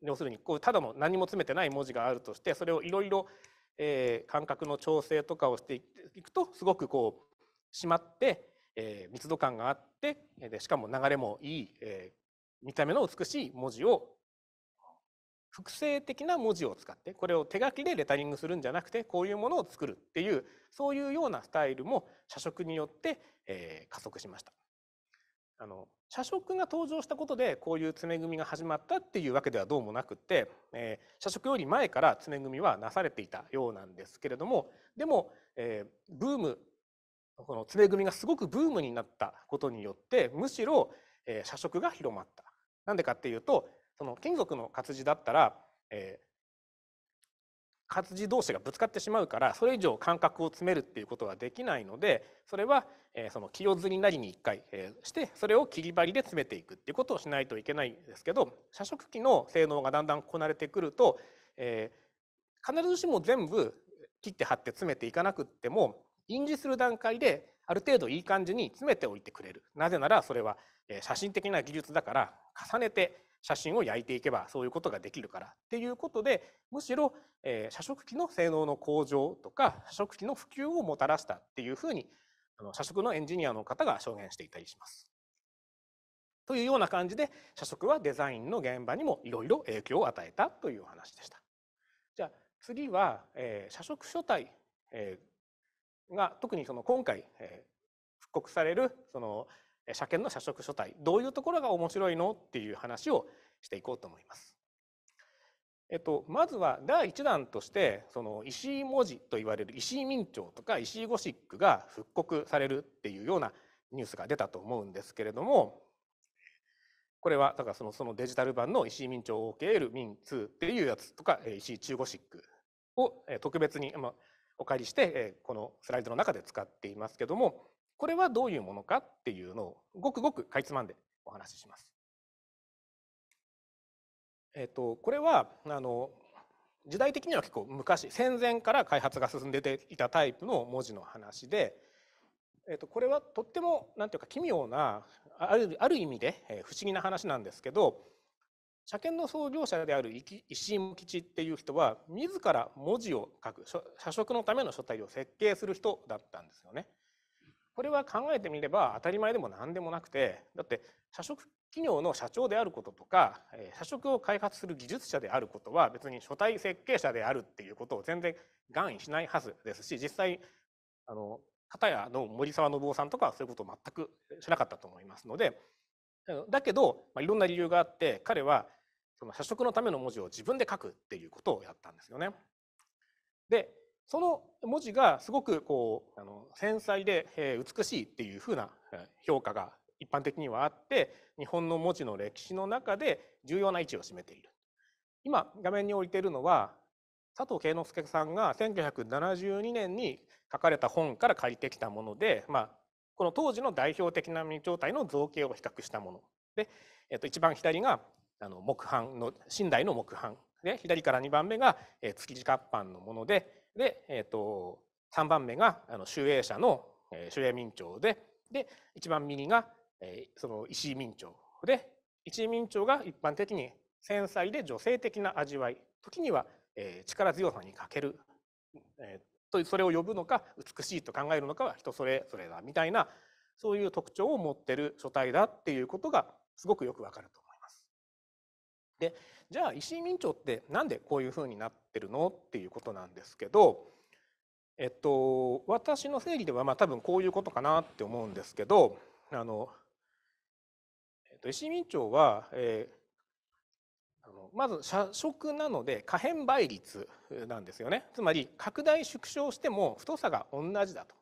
要するにこうただの何も詰めてない文字があるとしてそれをいろいろ感覚の調整とかをしていくとすごくこう締まってえ密度感があってしかも流れもいい、え見た目の美しい文字を複製的な文字を使ってこれを手書きでレタリングするんじゃなくてこういうものを作るっていうそういうようなスタイルも社食によって、え加速しました。あの社食が登場したことでこういう爪組組が始まったっていうわけではどうもなくって、えー、社食より前から爪組組はなされていたようなんですけれどもでも、えー、ブームこの詰め組がすごくブームになったことによってむしろ、え社食が広まった。なんでかっていうとその金属の活字だったら、えー、活字同士がぶつかってしまうからそれ以上間隔を詰めるっていうことはできないのでそれは、えー、その清よずりなりに1回、えー、してそれを切り張りで詰めていくっていうことをしないといけないんですけど社食機の性能がだんだんこなれてくると、え必ずしも全部切って貼って詰めていかなくっても印字する段階である程度いい感じに詰めておいてくれるなぜならそれは写真的な技術だから重ねて写真を焼いていけばそういうことができるからっていうことでむしろ写食機の性能の向上とか写食機の普及をもたらしたっていうふうに社食のエンジニアの方が証言していたりします。というような感じで社食はデザインの現場にもいろいろ影響を与えたというお話でした。じゃあ次は、え社食書体、が特にその今回、え復刻されるその車検の社食書体どういうところが面白いのっていう話をしていこうと思います。えっと、まずは第1弾としてその石井文字といわれる石井明朝とか石井ゴシックが復刻されるっていうようなニュースが出たと思うんですけれどもこれはだからそのそのデジタル版の石井明朝 OKL 民2っていうやつとか石井中ゴシックを特別に、まあ、お借りして、えこのスライドの中で使っていますけどもこれはどういうものかっていうのをごくごくかいつまんでお話しします。えっと、これはあの時代的には結構昔戦前から開発が進んでていたタイプの文字の話で、えっと、これはとっても何ていうか奇妙なあるある意味で不思議な話なんですけど車検の創業者である石井茂吉っていう人は自ら文字を書く社食のための書体を設計する人だったんですよね。これは考えてみれば当たり前でも何でもなくてだって社食企業の社長であることとか社食を開発する技術者であることは別に書体設計者であるっていうことを全然願意しないはずですし実際あの片やの森沢信夫さんとかはそういうことを全くしなかったと思いますのでだけど、まあ、いろんな理由があって彼はその社食のための文字を自分で書くっていうことをやったんですよね。でその文字がすごくこうあの繊細で、美しいっていうふうな評価が一般的にはあって日本の文字の歴史の中で重要な位置を占めている。今画面に置いているのは佐藤慶之助さんが1972年に書かれた本から借りてきたもので、まあ、この当時の代表的なミニ状態の造形を比較したもので、えと、一番左があの木版の寝台の木版で左から2番目が、え築地活版のものでで、えと、3番目があの守衛者の、え守衛明朝でで一番右が、えその石井明朝で石井民朝が一般的に繊細で女性的な味わい時には、え力強さに欠ける、えとそれを呼ぶのか美しいと考えるのかは人それぞれだみたいなそういう特徴を持ってる書体だっていうことがすごくよくわかると思います。でじゃあ石井明朝ってなんでこういうふうになってるのっていうことなんですけど、えっと、私の整理ではまあ多分こういうことかなって思うんですけどあの、えっと、石井明朝は、えー、あのまず社食なので可変倍率なんですよね。つまり拡大縮小しても太さが同じだと。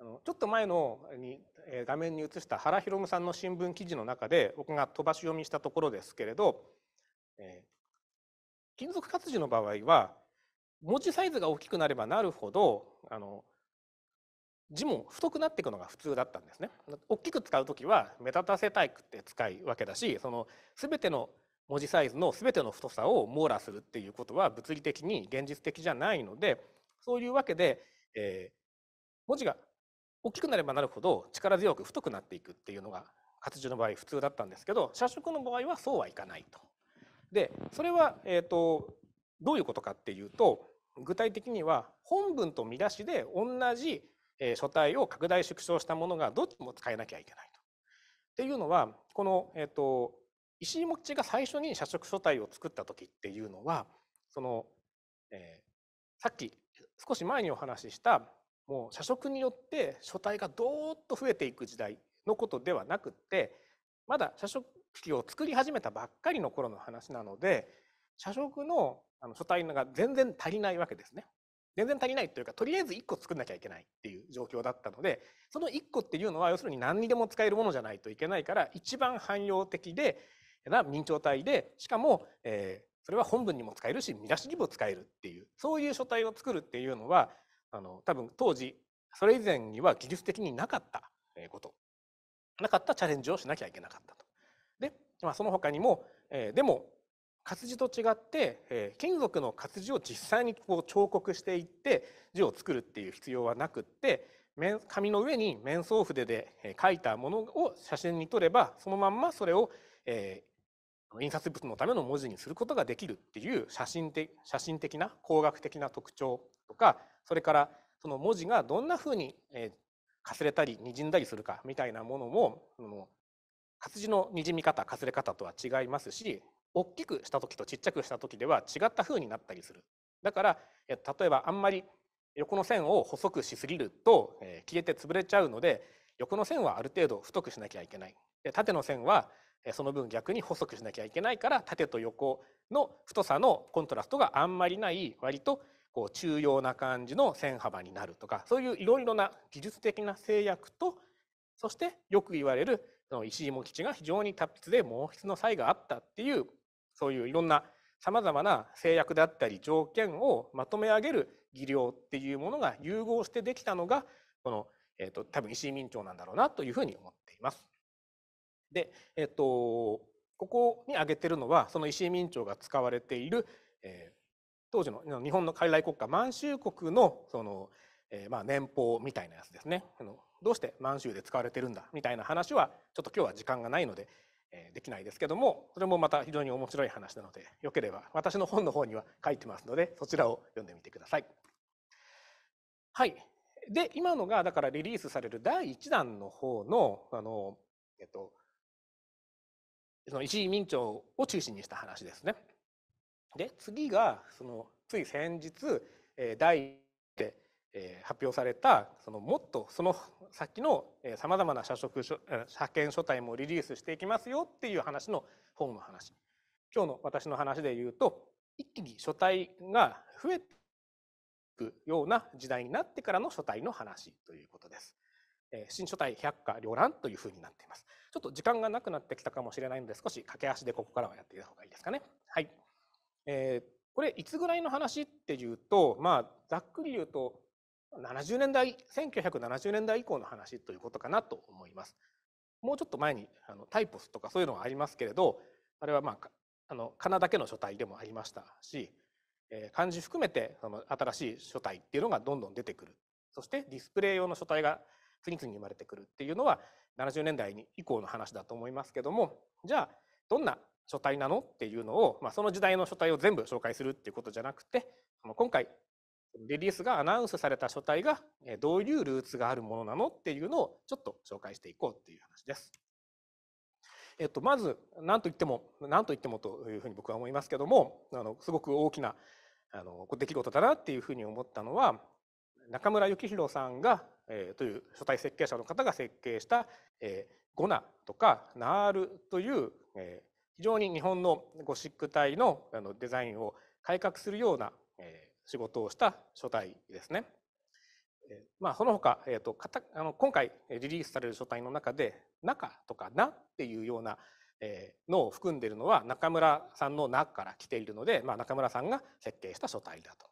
あのちょっと前のに画面に映した原博さんの新聞記事の中で僕が飛ばし読みしたところですけれど、えー、金属活字の場合は文字サイズが大きくなればなるほどあの字も太くなっていくのが普通だったんですね。大きく使う時は目立たせたくて使いわけだしその全ての文字サイズの全ての太さを網羅するっていうことは物理的に現実的じゃないのでそういうわけで、えー、文字が大きくなればなるほど力強く太くなっていくっていうのが活字の場合普通だったんですけど社食の場合はそうはいかないと。でそれは、えーと、どういうことかっていうと具体的には本文と見出しで同じ書体を拡大縮小したものがどっちも使えなきゃいけないと。っていうのはこの、えーと石井餅が最初に社食書体を作った時っていうのはその、えー、さっき少し前にお話ししたもう社食によって書体がどーっと増えていく時代のことではなくってまだ社食機を作り始めたばっかりの頃の話なので社食の書体が全然足りないわけですね。全然足りないというかとりあえず1個作んなきゃいけないっていう状況だったのでその1個っていうのは要するに何にでも使えるものじゃないといけないから一番汎用的でな明朝体でしかも、えー、それは本文にも使えるし見出しにも使えるっていうそういう書体を作るっていうのはあの多分当時それ以前には技術的になかったことなかったチャレンジをしなきゃいけなかったと。で、まあ、その他にも、えー、でも活字と違って、えー、金属の活字を実際にこう彫刻していって字を作るっていう必要はなくって紙の上に面相筆で書いたものを写真に撮ればそのまんまそれを、え印刷物のための文字にすることができるっていう写真的写真的な工学的な特徴とかそれからその文字がどんなふうに、えかすれたりにじんだりするかみたいなものも活字のにじみ方かすれ方とは違いますし大きくした時とちっちゃくした時では違った風になったりするだから例えばあんまり横の線を細くしすぎると消えて潰れちゃうので横の線はある程度太くしなきゃいけないで縦の線はその分逆に細くしなきゃいけないから縦と横の太さのコントラストがあんまりない割とこう中央な感じの線幅になるとかそういういろいろな技術的な制約とそしてよく言われるその石井茂吉が非常に達筆で毛筆の異があったっていうそういういろんなさまざまな制約だったり条件をまとめ上げる技量っていうものが融合してできたのがこの、えーと、と多分石井明朝なんだろうなというふうに思っています。で、えっと、ここに挙げてるのはその石井明朝が使われている、えー、当時の日本の傀儡国家満州国のその、えー、まあ、年俸みたいなやつですねあのどうして満州で使われてるんだみたいな話はちょっと今日は時間がないので、えー、できないですけどもそれもまた非常に面白い話なのでよければ私の本の方には書いてますのでそちらを読んでみてください。はいで今のがだからリリースされる第1弾の方のあの、えっと、その石井明朝を中心にした話ですね。で次がそのつい先日、えー、第で、えー、発表されたそのもっとその先のさまざまな社食社権書体もリリースしていきますよっていう話の本の話今日の私の話で言うと一気に書体が増えていくような時代になってからの書体の話ということです。えー、新書体百科両覧というふうになっています。ちょっと時間がなくなってきたかもしれないので、少し駆け足でここからはやっていた方がいいですかね。はい。えー、これ、いつぐらいの話っていうと、まあ、ざっくり言うと、70年代、1970年代以降の話ということかなと思います。もうちょっと前にあのタイポスとかそういうのはありますけれど、あれはまあ、あの仮名だけの書体でもありましたし、えー、漢字含めてその新しい書体っていうのがどんどん出てくる。そしてディスプレイ用の書体が次々に生まれてくるっていうのは70年代に以降の話だと思いますけどもじゃあどんな書体なのっていうのを、まあ、その時代の書体を全部紹介するっていうことじゃなくて今回リリースがアナウンスされた書体がどういうルーツがあるものなのっていうのをちょっと紹介していこうっていう話です。えっと、まず何と言っても何と言ってもというふうに僕は思いますけどもあのすごく大きなあの出来事だなっていうふうに思ったのは中村幸宏さんが、えー、という書体設計者の方が設計した、えー、ゴナとかナールという、えー、非常に日本のゴシック体のあのデザインを改革するような、えー、仕事をした書体ですね。えー、まあ、その他、えーと、たあの今回リリースされる書体の中で「中」とか「な」っていうようなのを含んでいるのは中村さんの「な」から来ているので、まあ、中村さんが設計した書体だと。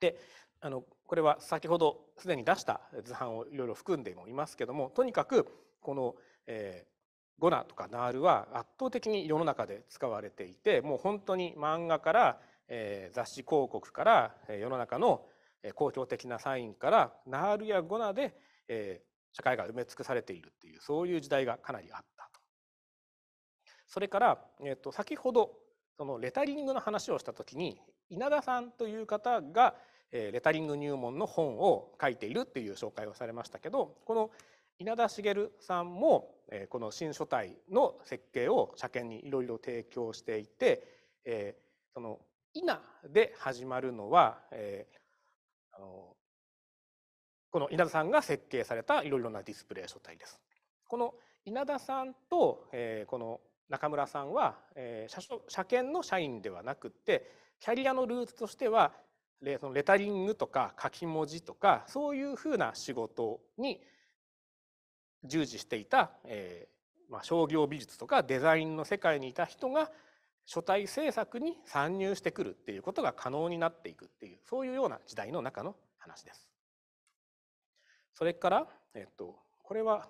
であのこれは先ほどすでに出した図版をいろいろ含んでもいますけどもとにかくこの、えー、ゴナとかナールは圧倒的に世の中で使われていてもう本当に漫画から、えー、雑誌広告から世の中の公共的なサインからナールやゴナで、えー、社会が埋め尽くされているっていうそういう時代がかなりあったと。それから、えーと、と先ほどそのレタリングの話をした時に稲田さんという方がレタリング入門の本を書いているっていう紹介をされましたけどこの稲田茂さんも、この新書体の設計を車検にいろいろ提供していて、えその「稲」で始まるのは、えあのこの稲田さんが設計されたいろいろなディスプレイ書体です。この稲田さんと、えこの中村さんは、え車検の社員ではなくてキャリアのルーツとしてはそのレタリングとか書き文字とかそういうふうな仕事に従事していた、えー、まあ、商業美術とかデザインの世界にいた人が書体制作に参入してくるっていうことが可能になっていくっていうそういうような時代の中の話です。それから、えっと、これは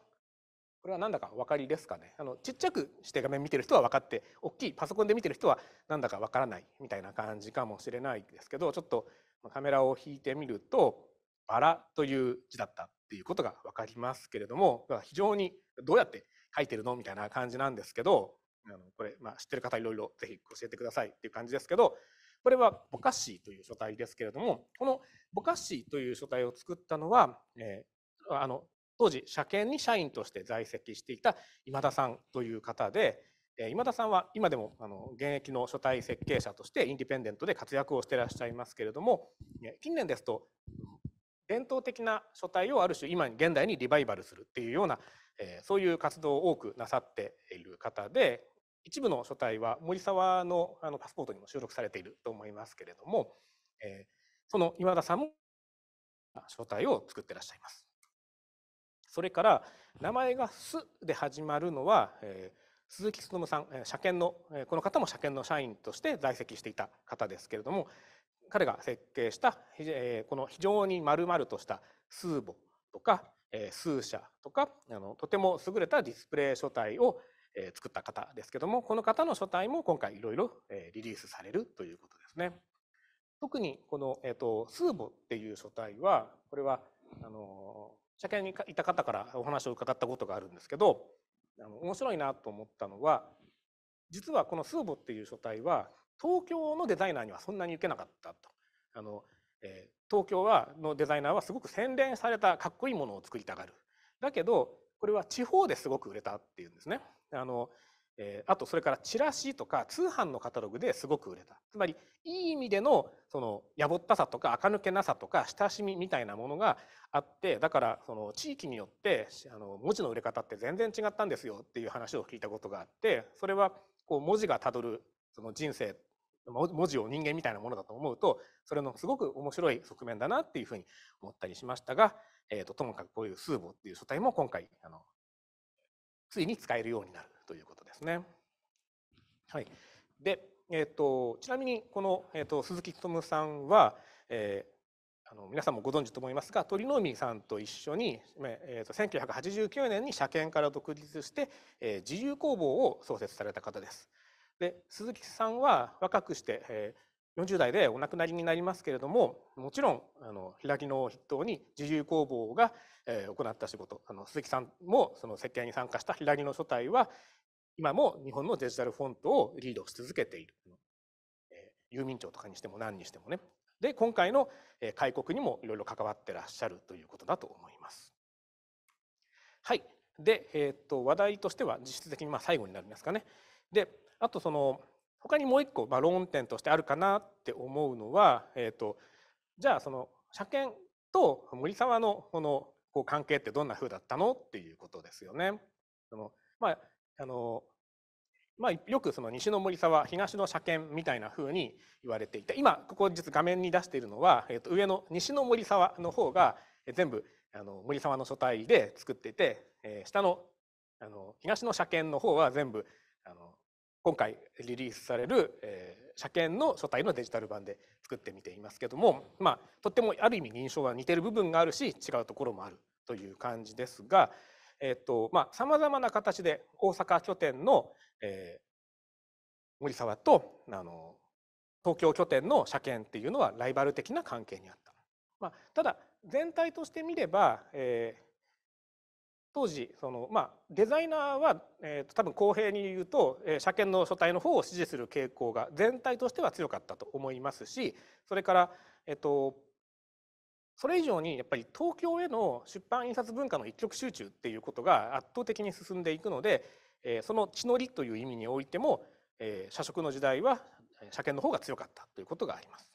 これは何だか分かりですかねあのちっちゃくして画面見てる人は分かって大きいパソコンで見てる人は何だか分からないみたいな感じかもしれないですけどちょっとカメラを引いてみると「バラ」という字だったっていうことが分かりますけれども非常にどうやって書いてるのみたいな感じなんですけどあのこれ、まあ、知ってる方いろいろぜひ教えてくださいっていう感じですけどこれはボカしシーという書体ですけれどもこのボカッシーという書体を作ったのは、えー、あの当時車検に社員として在籍していた今田さんという方で今田さんは今でもあの現役の書体設計者としてインディペンデントで活躍をしてらっしゃいますけれども近年ですと伝統的な書体をある種今現代にリバイバルするっていうようなそういう活動を多くなさっている方で一部の書体は森沢のあのパスポートにも収録されていると思いますけれどもその今田さんも書体を作ってらっしゃいます。それから名前が「す」で始まるのは、えー、鈴木勤さん、え車検の、えこの方も車検の社員として在籍していた方ですけれども彼が設計した、えー、この非常に丸々とした数母とか、えー、数社とかあのとても優れたディスプレイ書体をえ作った方ですけどもこの方の書体も今回いろいろリリースされるということですね。特にこの、えーとスーボっていう書体はこれはあの車検にいた方からお話を伺ったことがあるんですけどあの面白いなと思ったのは実はこの「スーボ」っていう書体は東京のデザイナーにはそんなに受けなかったと。あのえー、東京はのデザイナーはすごく洗練されたかっこいいものを作りたがるだけどこれは地方ですごく売れたっていうんですね。あのえー、あとそれからチラシとか通販のカタログですごく売れたつまりいい意味でのそのやぼったさとか垢抜けなさとか親しみみたいなものがあってだからその地域によってあの文字の売れ方って全然違ったんですよっていう話を聞いたことがあってそれはこう文字がたどるその人生文字を人間みたいなものだと思うとそれのすごく面白い側面だなっていうふうに思ったりしましたが、えーと、ともかくこういう「スーボ」っていう書体も今回あのついに使えるようになるということですね。はい、で、えーと、ちなみにこの、えーと、鈴木勉さんは、えー、あの皆さんもご存知と思いますが鳥海さんと一緒に、えーと、と1989年に車検から独立して、えー、自由工房を創設された方です。で鈴木さんは若くして、えー、40代でお亡くなりになりますけれどももちろんあの開きの筆頭に自由工房が、えー、行った仕事あの鈴木さんもその設計に参加した開きの書体は、今も日本のデジタルフォントをリードし続けている。えー、郵便庁とかにしても何にしてもね。で、今回の開国にもいろいろ関わってらっしゃるということだと思います。はい。で、えっ、と、話題としては実質的にまあ最後になりますかね。で、あとその、他にもう一個、まあ、論点としてあるかなって思うのは、えっ、ー、と、じゃあその、車検と森沢のこのこう関係ってどんな風だったのっていうことですよね。そのまあ、あのまあ、よくその西の森沢東の車検みたいな風に言われていて今ここ実画面に出しているのは、えー、と上の西の森沢の方が全部あの森沢の書体で作っていて、えー、下のあの東の車検の方は全部あの今回リリースされる、えー、車検の書体のデジタル版で作ってみていますけども、まあ、とってもある意味認証が似てる部分があるし違うところもあるという感じですが。えっとま様々な形で大阪拠点のえー、森沢とあの東京拠点の車検っていうのはライバル的な関係にあった。まあ、ただ全体として見れば、えー、当時その、まあ、デザイナーは、えー、多分公平に言うと、えー、車検の書体の方を支持する傾向が全体としては強かったと思いますしそれから、えっ、ー、と、それ以上にやっぱり東京への出版印刷文化の一極集中っていうことが圧倒的に進んでいくのでえその地の利という意味においても、え社食の時代は車検の方が強かったということがあります。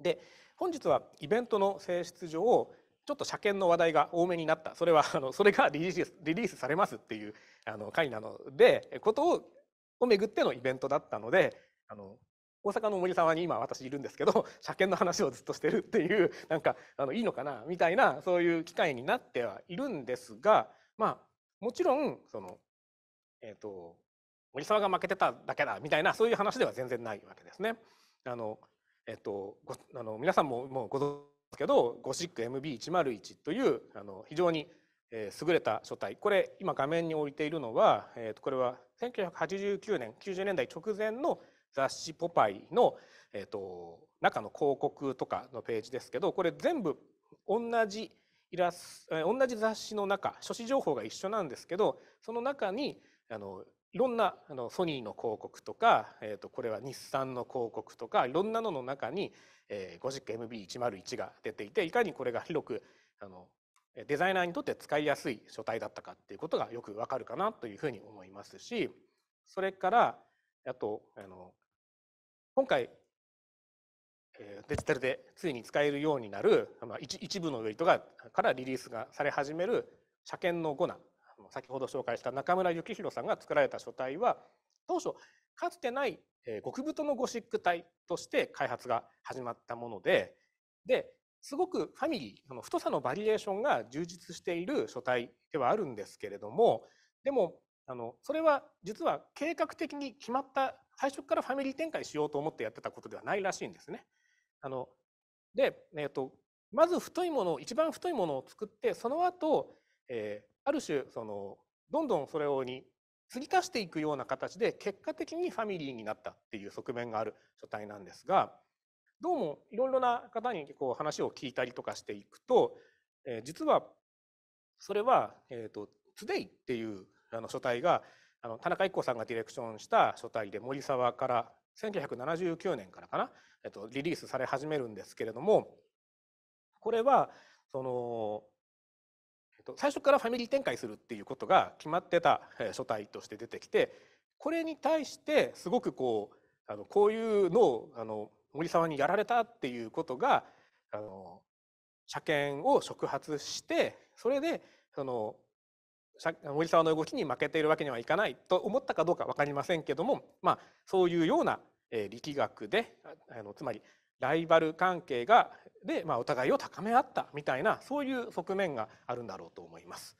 で本日はイベントの性質上ちょっと車検の話題が多めになったそれはあのそれがリリースリリースされますっていうあの回なのでことををめぐってのイベントだったのであの大阪の森んに今私いるんですけど車検の話をずっとしてるっていうなんかあのいいのかなみたいなそういう機会になってはいるんですがまあもちろんそのえーと、森沢が負けてただけだみたいなそういう話では全然ないわけですね。あのえー、と、あの皆さんももうご存知ですけどゴシック m b 1 0 1というあの非常に優れた書体これ今画面に置いているのは、えー、とこれは1989年90年代直前の雑誌「ポパイの」えー、中の広告とかのページですけどこれ全部同じイラス同じ雑誌の中書誌情報が一緒なんですけどその中にあのいろんなあのソニーの広告とか、えー、とこれは日産の広告とかいろんなのの中に、えー、50MB101 が出ていていかにこれが広くあのデザイナーにとって使いやすい書体だったかっていうことがよくわかるかなというふうに思いますしそれからあとあの今回デジタルでついに使えるようになる一部のウェイトがからリリースがされ始める車検の5ナの先ほど紹介した中村幸宏さんが作られた書体は当初かつてない極太のゴシック体として開発が始まったものでですごくファミリーその太さのバリエーションが充実している書体ではあるんですけれどもでもあのそれは実は計画的に決まった最初からファミリー展開しようと思ってやってたことではないらしいんですね。あので、えっと、まず太いもの一番太いものを作ってその後、えある種そのどんどんそれをに継ぎ足していくような形で結果的にファミリーになったっていう側面がある書体なんですがどうもいろいろな方にこう話を聞いたりとかしていくと、えー、実はそれは、Today っていうあの書体があの田中一行さんがディレクションした書体で森沢から1979年からかな、えーとリリースされ始めるんですけれどもこれはそのと、最初からファミリー展開するっていうことが決まってた書体として出てきてこれに対してすごくこうあのこういうのをあの森沢にやられたっていうことがあの車検を触発してそれでその森沢の動きに負けているわけにはいかないと思ったかどうか分かりませんけども、まあ、そういうような力学であのつまりライバル関係がで、まあ、お互いを高め合ったみたいなそういう側面があるんだろうと思います。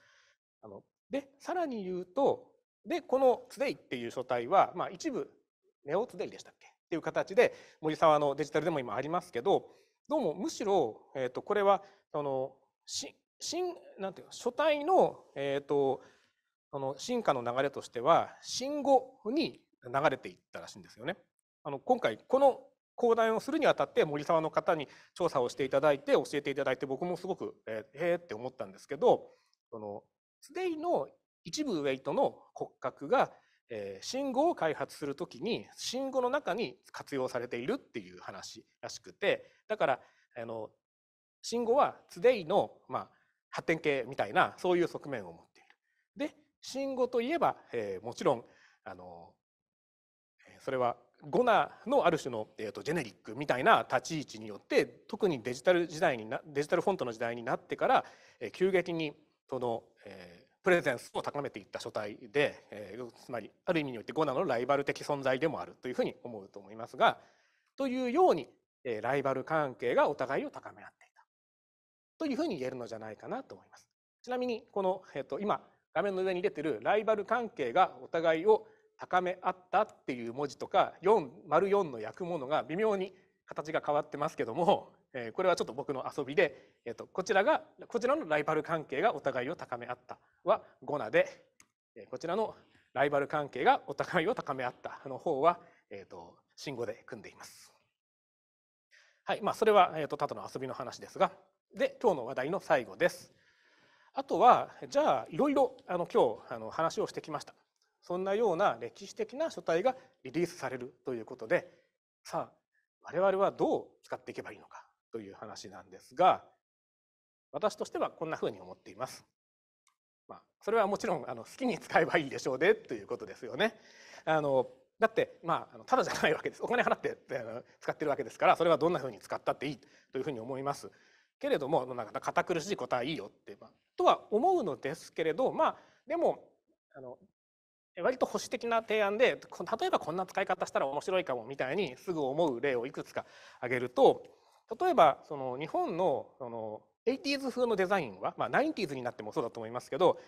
あのでさらに言うとでこの「ツデイ」っていう書体は、まあ、一部「ネオツデイ」でしたっけっていう形で森沢のデジタルでも今ありますけどどうもむしろ、えー、とこれはその新なんていう書体の,、えー、とその進化の流れとしては新語に流れていったらしいんですよね。あの今回この講談をするにあたって森沢の方に調査をしていただいて教えていただいて僕もすごくえー、えー、って思ったんですけどそのスデイの一部ウェイトの骨格が、えー、信号を開発する時に信号の中に活用されているっていう話らしくてだからあの信号はスデイの、まあ、発展系みたいなそういう側面を持っている。で信号といえば、えー、もちろんあのそれはゴナのある種の、えーと、ジェネリックみたいな立ち位置によって特にデジタル時代になデジタルフォントの時代になってから、えー、急激にその、えー、プレゼンスを高めていった書体で、えー、つまりある意味においてゴナのライバル的存在でもあるというふうに思うと思いますがというように、えー、ライバル関係がお互いを高め合っていたというふうに言えるのじゃないかなと思います。ちなみにこの、えーと、と今画面の上に出てるライバル関係がお互いを高め合ったっていう文字とか4丸4の焼くものが微妙に形が変わってますけども、えー、これはちょっと僕の遊びで、えー、とこちらがこちらのライバル関係がお互いを高め合ったは5なで、えー、こちらのライバル関係がお互いを高め合ったの方は、えー、と信号で組んでいます。はいまあ、それは、えー、とただの遊びの話ですがで今日の話題の最後です。あとはじゃあいろいろあの今日あの話をしてきました。そんなような歴史的な書体がリリースされるということでさあ我々はどう使っていけばいいのかという話なんですが私としてはこんなふうに思っています。まあ、それはもちろんあの好きに使えばいいでしょうでということですよね。あのだってまあただじゃないわけですお金払って使ってるわけですからそれはどんなふうに使ったっていいというふうに思います。けれどもなんか堅苦しい答えいいよって、まあ、とは思うのですけれどまあでもあの割と保守的な提案で例えばこんな使い方したら面白いかもみたいにすぐ思う例をいくつか挙げると例えばその日本のその 80s 風のデザインは、まあ、90s になってもそうだと思いますけど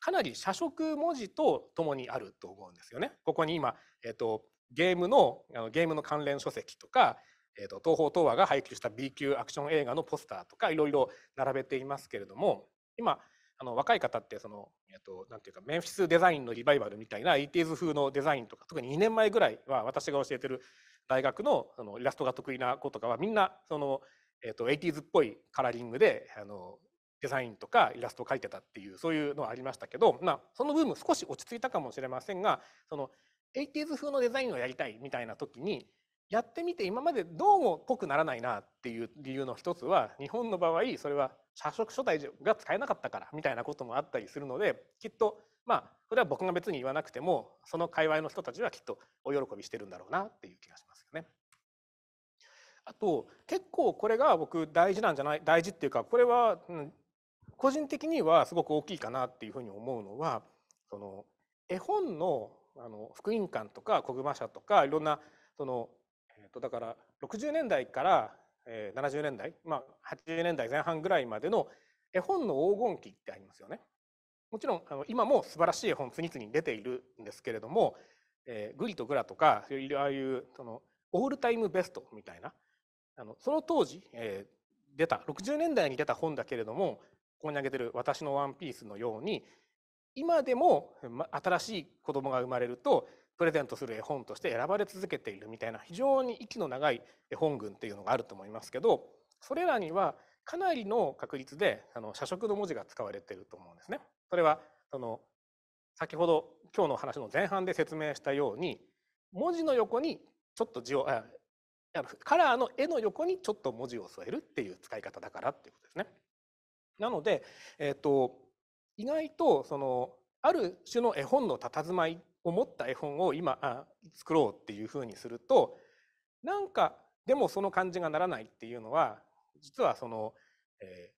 かなり社色文字と共にあると思うんですよね。ここに今、えーと、ゲームのゲームの関連書籍とか、えーと、東宝東和が配給した B 級アクション映画のポスターとかいろいろ並べていますけれども今あの若い方ってその、えっと、なんていうかメンフィスデザインのリバイバルみたいな 80s 風のデザインとか特に2年前ぐらいは私が教えてる大学のそのイラストが得意な子とかはみんなその、えっと、80s っぽいカラーリングであのデザインとかイラストを描いてたっていうそういうのはありましたけど、まあ、そのブーム少し落ち着いたかもしれませんがその 80s 風のデザインをやりたいみたいな時にやってみて今までどうもぽくならないなっていう理由の一つは日本の場合それは社食書体が使えなかったからみたいなこともあったりするのできっとまあそれは僕が別に言わなくてもその界隈の人たちはきっとお喜びしてるんだろうなっていう気がしますよね。あと結構これが僕大事なんじゃない大事っていうかこれは、うん、個人的にはすごく大きいかなっていうふうに思うのはその絵本のあの福音館とか小熊社とかいろんなそのえーと、だから60年代からえー、70年代、まあ、80年代前半ぐらいまでの絵本の黄金期ってありますよね。もちろんあの今も素晴らしい絵本次々出ているんですけれども「えー、グリとグラ」とかああいうそのオールタイムベストみたいなあのその当時、えー、出た60年代に出た本だけれどもここに挙げてる「私のワンピース」のように今でも新しい子供が生まれるとプレゼントする絵本として選ばれ続けているみたいな非常に息の長い絵本群っていうのがあると思いますけどそれらにはかなりの確率であの社食の文字が使われてると思うんですね。それはその先ほど今日の話の前半で説明したように文字の横にちょっと字をあカラーの絵の横にちょっと文字を添えるっていう使い方だからっていうことですね。なので、えーと、と意外とそのある種の絵本の佇まい思った絵本を今あ作ろうっていうふうにするとなんかでもその感じがならないっていうのは実はその、えー、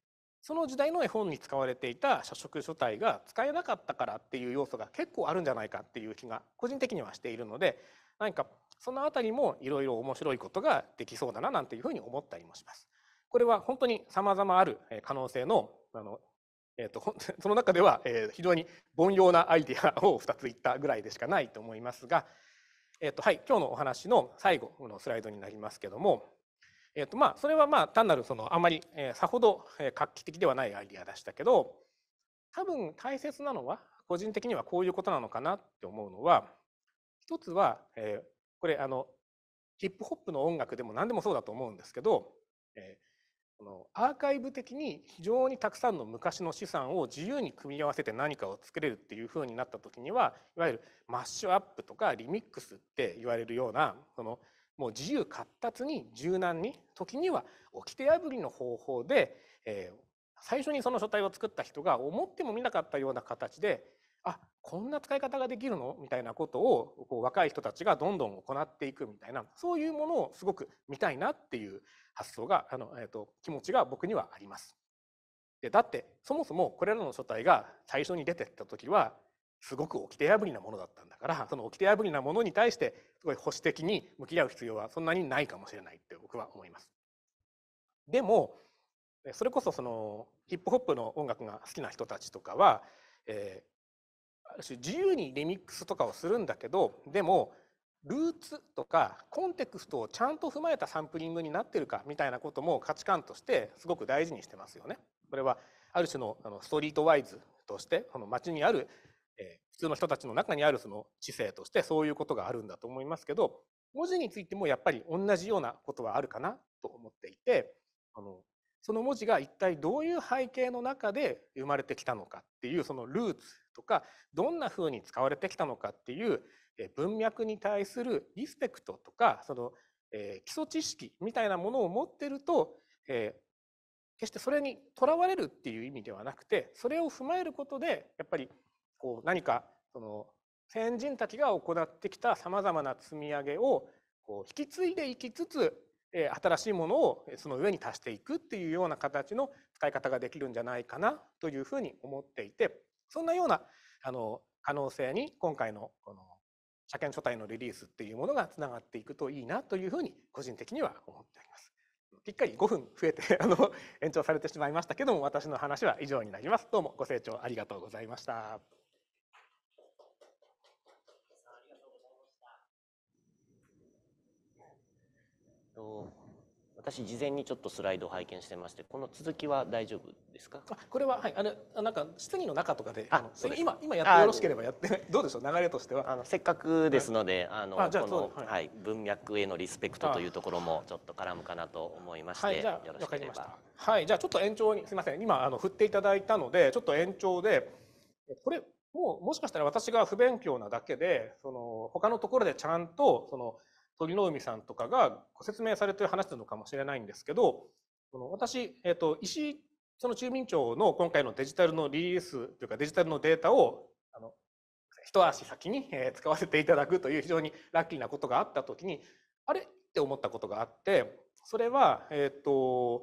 その時代の絵本に使われていた社食書体が使えなかったからっていう要素が結構あるんじゃないかっていう気が個人的にはしているので何かその辺りもいろいろ面白いことができそうだななんていうふうに思ったりもします。これは本当に様々ある可能性のあのえーと、*laughs* その中では、えー、非常に凡庸なアイデアを2つ言ったぐらいでしかないと思いますが、えーとはい、今日のお話の最後のスライドになりますけども、えーとまあ、それはまあ単なるそのあまり、えー、さほど画期的ではないアイデアでしたけど多分大切なのは個人的にはこういうことなのかなって思うのは一つは、えー、これあのヒップホップの音楽でも何でもそうだと思うんですけど、えーのアーカイブ的に非常にたくさんの昔の資産を自由に組み合わせて何かを作れるっていう風になった時にはいわゆるマッシュアップとかリミックスって言われるようなそのもう自由活発に柔軟に時には掟破りの方法で、えー、最初にその書体を作った人が思ってもみなかったような形であこんな使い方ができるのみたいなことをこう若い人たちがどんどん行っていくみたいなそういうものをすごく見たいなっていう発想があの、えーと、気持ちが僕にはあります。でだってそもそもこれらの書体が最初に出てった時はすごく掟破りなものだったんだからその掟破りなものに対してすごい保守的に向き合う必要はそんなにないかもしれないって僕は思います。でもそれこそそのヒップホップの音楽が好きな人たちとかは、えある種自由にリミックスとかをするんだけどでもルーツとかコンテクストをちゃんと踏まえたサンプリングになってるかみたいなことも価値観としてすごく大事にしてますよね。これはある種のストリートワイズとしてその街にある普通の人たちの中にあるその知性としてそういうことがあるんだと思いますけど文字についてもやっぱり同じようなことはあるかなと思っていてあのその文字が一体どういう背景の中で生まれてきたのかっていうそのルーツとかどんなふうに使われてきたのかっていう文脈に対するリスペクトとかその基礎知識みたいなものを持ってると決してそれにとらわれるっていう意味ではなくてそれを踏まえることでやっぱりこう何かその先人たちが行ってきたさまざまな積み上げをこう引き継いでいきつつ新しいものをその上に足していくっていうような形の使い方ができるんじゃないかなというふうに思っていてそんなようなあの可能性に今回のこの車検書体のリリースっていうものがつながっていくといいなというふうに個人的には思っております。ぴっかり5分増えて *laughs* あの延長されてしまいましたけども私の話は以上になります。どうもご清聴ありがとうございました。と私事前にちょっとスライドを拝見してましてこの続きは大丈夫ですかこれははいあのなんか質疑の中とかであの今今やってよろしければやって *laughs* どうでしょう流れとしてはあのせっかくですので、はい、あのこの、はい、はい、文脈へのリスペクトというところもちょっと絡むかなと思いまして、はい、じゃよろしければはいじゃあちょっと延長にすみません今あの振っていただいたのでちょっと延長でこれもうもしかしたら私が不勉強なだけでその他のところでちゃんとその鳥の海さんとかがご説明されてる話なのかもしれないんですけど私、えっと、石石その住民庁の今回のデジタルのリリースというかデジタルのデータをあの一足先に使わせていただくという非常にラッキーなことがあった時にあれって思ったことがあってそれは、えっと、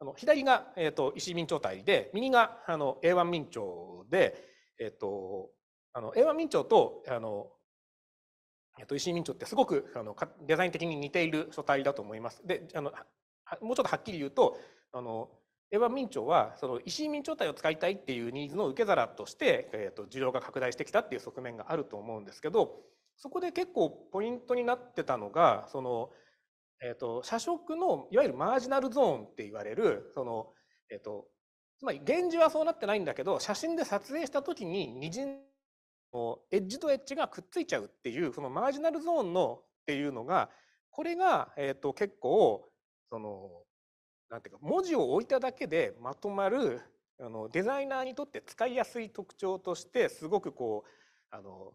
あの左が、えっと、石井民庁体で右があの A1 民庁で、えーと、あの A1 民庁とあのえっと、石井民長ってすごくあのデザイン的に似ている書体だと思います。であのもうちょっとはっきり言うとあのエヴァ民調はその石井民調体を使いたいっていうニーズの受け皿として、えっと需要が拡大してきたっていう側面があると思うんですけどそこで結構ポイントになってたのがその、えっと社食のいわゆるマージナルゾーンって言われるその、えっとつまり現氏はそうなってないんだけど写真で撮影した時ににじんエッジとエッジがくっついちゃうっていうそのマージナルゾーンのっていうのがこれが、えー、と結構そのなんていうか文字を置いただけでまとまるあのデザイナーにとって使いやすい特徴としてすごくこうあの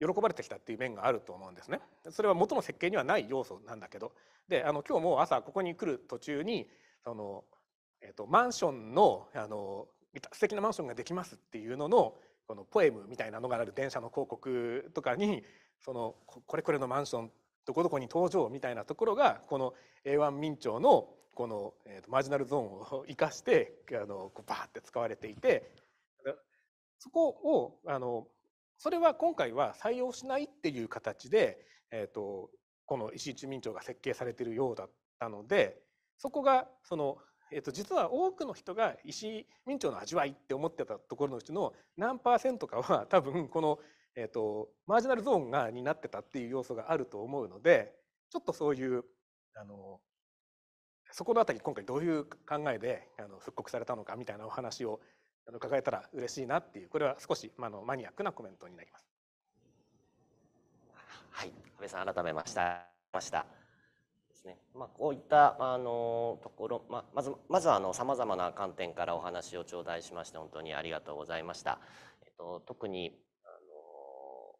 喜ばれてきたっていう面があると思うんですね。それは元の設計にはない要素なんだけどであの今日も朝ここに来る途中にその、えー、とマンションのあの素敵なマンションができますっていうののこのポエムみたいなのがある電車の広告とかにそのこれこれのマンションどこどこに登場みたいなところがこの A1 明朝のこの、えとマージナルゾーンを生かしてあのこうバーって使われていてそこをあのそれは今回は採用しないっていう形で、えーと、この石井一明朝が設計されてるようだったのでそこがそのえっと、実は多くの人が石井明朝の味わいって思ってたところのうちの何パーセントかは多分この、*laughs* えっと、マージナルゾーンがになってたっていう要素があると思うのでちょっとそういうあのそこのあたり今回どういう考えであの復刻されたのかみたいなお話を伺えたら嬉しいなっていうこれは少し、まあ、のマニアックなコメントになります。はい、安倍さん改めましたました。ですね、まあ、こういったあのところ、まあ、まずまずはさまざまな観点からお話を頂戴しまして本当にありがとうございました。えっと、特にあの、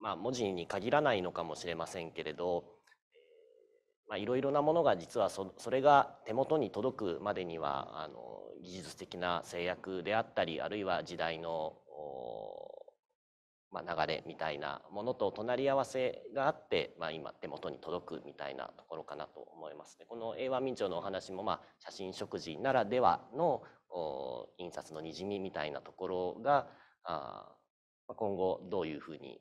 まあ、文字に限らないのかもしれませんけれどいろいろなものが実はそそれが手元に届くまでにはあの技術的な制約であったりあるいは時代のまあ、流れみたいなものと隣り合わせがあって、まあ、今手元に届くみたいなところかなと思います、でこの永和民調のお話も、まあ、写真食事ならではの印刷のにじみみたいなところがあ今後どういうふうに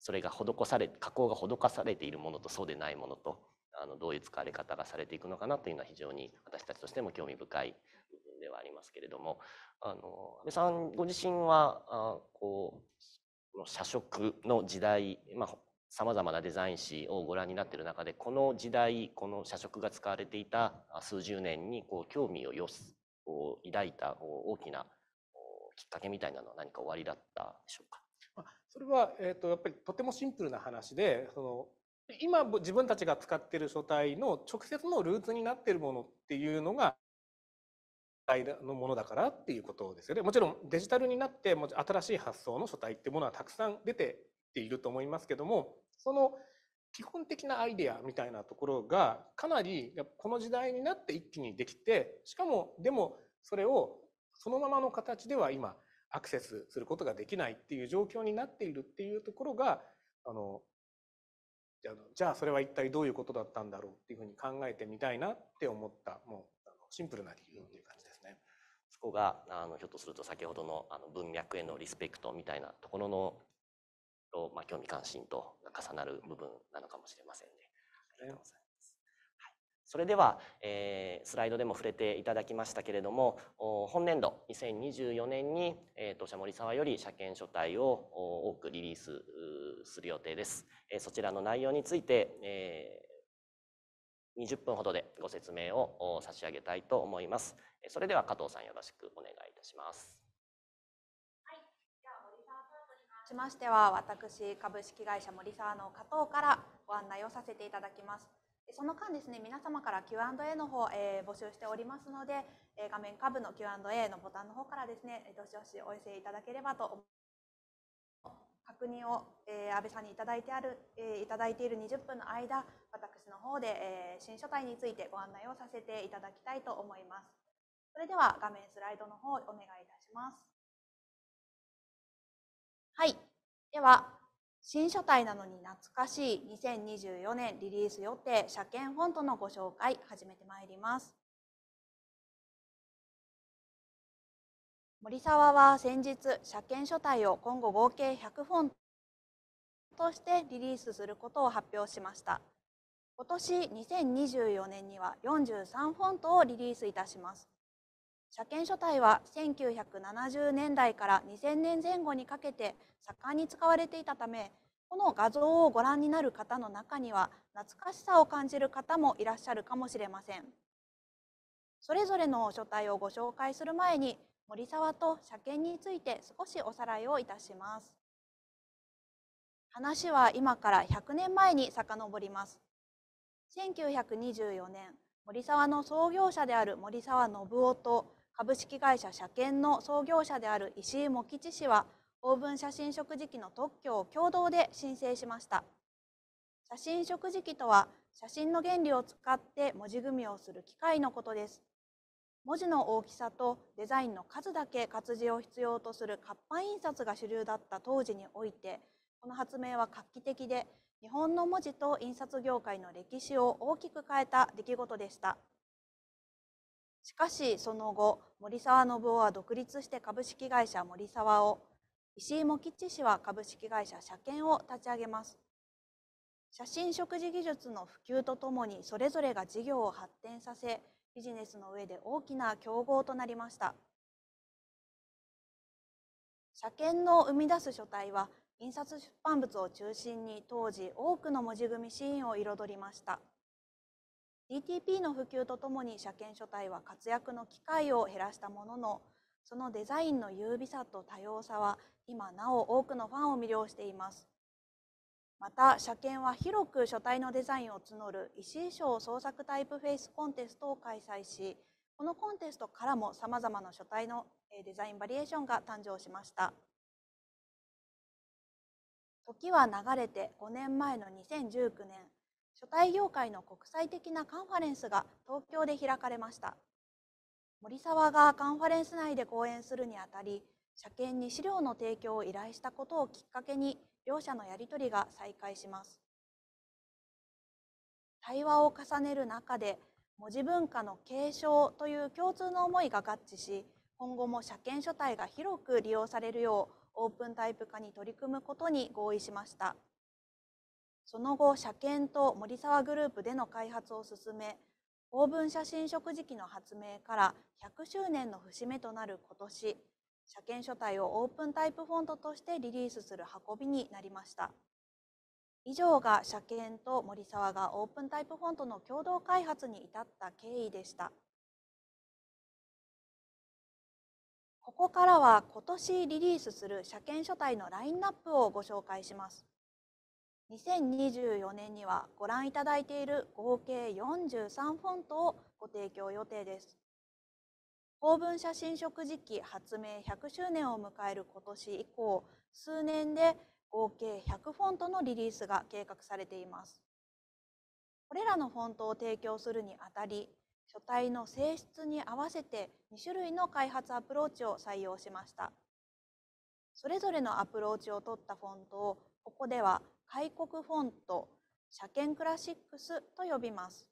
それが施され加工が施されているものとそうでないものとあのどういう使われ方がされていくのかなというのは非常に私たちとしても興味深い部分ではありますけれどもあのさんご自身はあこう社食の時代さまざ、まなデザイン誌をご覧になっている中でこの時代この社食が使われていた数十年にこう興味をよすこう抱いた大きなきっかけみたいなのは何かおありだったでしょうかそれは、えーとやっぱりとてもシンプルな話でその今自分たちが使っている書体の直接のルーツになっているものっていうのが体のものだからっていうことですよねもちろんデジタルになっても新しい発想の書体っていうものはたくさん出ていると思いますけどもその基本的なアイデアみたいなところがかなりこの時代になって一気にできてしかもでもそれをそのままの形では今アクセスすることができないっていう状況になっているっていうところがあのじゃあそれは一体どういうことだったんだろうっていうふうに考えてみたいなって思ったもうシンプルな理由というか、ねこがあのひょっとすると先ほどのあの文脈へのリスペクトみたいなところのと、まあ、興味関心と重なる部分なのかもしれませんね。ありがとうございます。はい、それでは、えー、スライドでも触れていただきましたけれども本年度2024年に、えーと、社森沢より車検書体を多くリリースする予定です。えー、そちらの内容について、えー20分ほどでご説明を差し上げたいと思います。それでは加藤さんよろしくお願いいたします。はい、では森沢パートにしましては、私株式会社森沢の加藤からご案内をさせていただきます。その間ですね、皆様から Q&A の方、えー、募集しておりますので、え画面下部の Q&A のボタンの方からですね、どしどしお寄せいただければと確認をえ安倍さんに頂いてある、えー、いている20分の間、私の方で、え新書体についてご案内をさせていただきたいと思います。それでは画面スライドの方お願いいたします。はい。では、新書体なのに懐かしい2024年リリース予定車検フォントのご紹介始めてまいります。森沢は先日車検書体を今後合計100フォンとしてリリースすることを発表しました今年2024年には43フォントをリリースいたします車検書体は1970年代から2000年前後にかけて盛んに使われていたためこの画像をご覧になる方の中には懐かしさを感じる方もいらっしゃるかもしれませんそれぞれの書体をご紹介する前に森沢と車検について少しおさらいをいたします話は今から100年前に遡ります1924年森沢の創業者である森沢信夫と株式会社車検の創業者である石井茂吉氏はオーブン写真食事機の特許を共同で申請しました写真食事機とは写真の原理を使って文字組みをする機械のことです文字の大きさとデザインの数だけ活字を必要とする活版印刷が主流だった当時においてこの発明は画期的で日本の文字と印刷業界の歴史を大きく変えた出来事でしたしかしその後森沢信夫は独立して株式会社森沢を石井茂吉氏は株式会社車検を立ち上げます写真食事技術の普及とともにそれぞれが事業を発展させビジネスの上で大きな競合となりました車検の生み出す書体は印刷出版物を中心に当時多くの文字組みシーンを彩りました DTP の普及とともに車検書体は活躍の機会を減らしたもののそのデザインの優美さと多様さは今なお多くのファンを魅了していますまた車検は広く書体のデザインを募る石井賞創作タイプフェイスコンテストを開催しこのコンテストからもさまざまな書体のデザインバリエーションが誕生しました。時は流れて5年前の2019年書体業界の国際的なカンファレンスが東京で開かれました森沢がカンファレンス内で講演するにあたり車検に資料の提供を依頼したことをきっかけに両者のやり取りが再開します対話を重ねる中で文字文化の継承という共通の思いが合致し今後も車検書体が広く利用されるようオープンタイプ化に取り組むことに合意しましたその後車検と森沢グループでの開発を進めオーブン写真食事機の発明から100周年の節目となる今年車検書体をオープンタイプフォントとしてリリースする運びになりました以上が車検と森沢がオープンタイプフォントの共同開発に至った経緯でした。ここからは今年リリースする車検書体のラインナップをご紹介します。2024年にはご覧いただいている合計43フォントをご提供予定です。公文写真食事機発明100周年を迎える今年以降、数年で合計100フォントのリリースが計画されています。これらのフォントを提供するにあたり、書体の性質に合わせて2種類の開発アプローチを採用しましたそれぞれのアプローチを取ったフォントをここでは開国フォント車検クラシックスと呼びます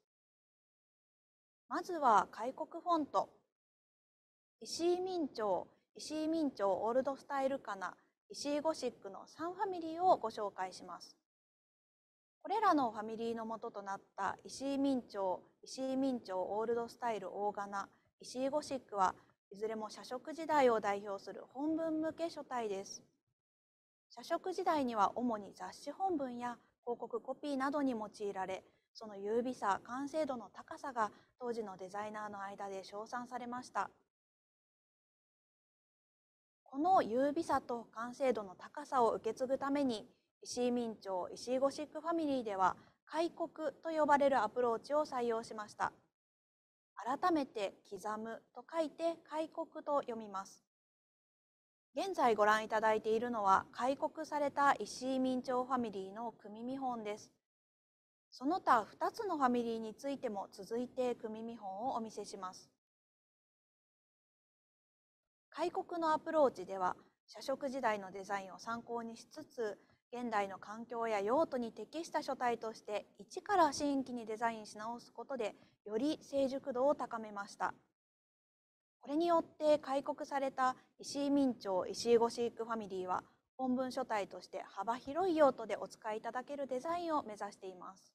まずは開国フォント石井明朝石井明朝オールドスタイルかな石井ゴシックの3ファミリーをご紹介しますこれらのファミリーの元となった石井明朝石井明朝オールドスタイル大仮石井ゴシックはいずれも社食時代を代表する本文向け書体です社食時代には主に雑誌本文や広告コピーなどに用いられその優美さ完成度の高さが当時のデザイナーの間で称賛されましたこの優美さと完成度の高さを受け継ぐために石井民町石井ゴシックファミリーでは開国と呼ばれるアプローチを採用しました改めて刻むと書いて開国と読みます現在ご覧いただいているのは開国された石井民町ファミリーの組見本ですその他2つのファミリーについても続いて組見本をお見せします開国のアプローチでは社食時代のデザインを参考にしつつ現代の環境や用途に適した書体として一から新規にデザインし直すことでより成熟度を高めましたこれによって開国された石井明朝石井ゴシークファミリーは本文書体として幅広い用途でお使いいただけるデザインを目指しています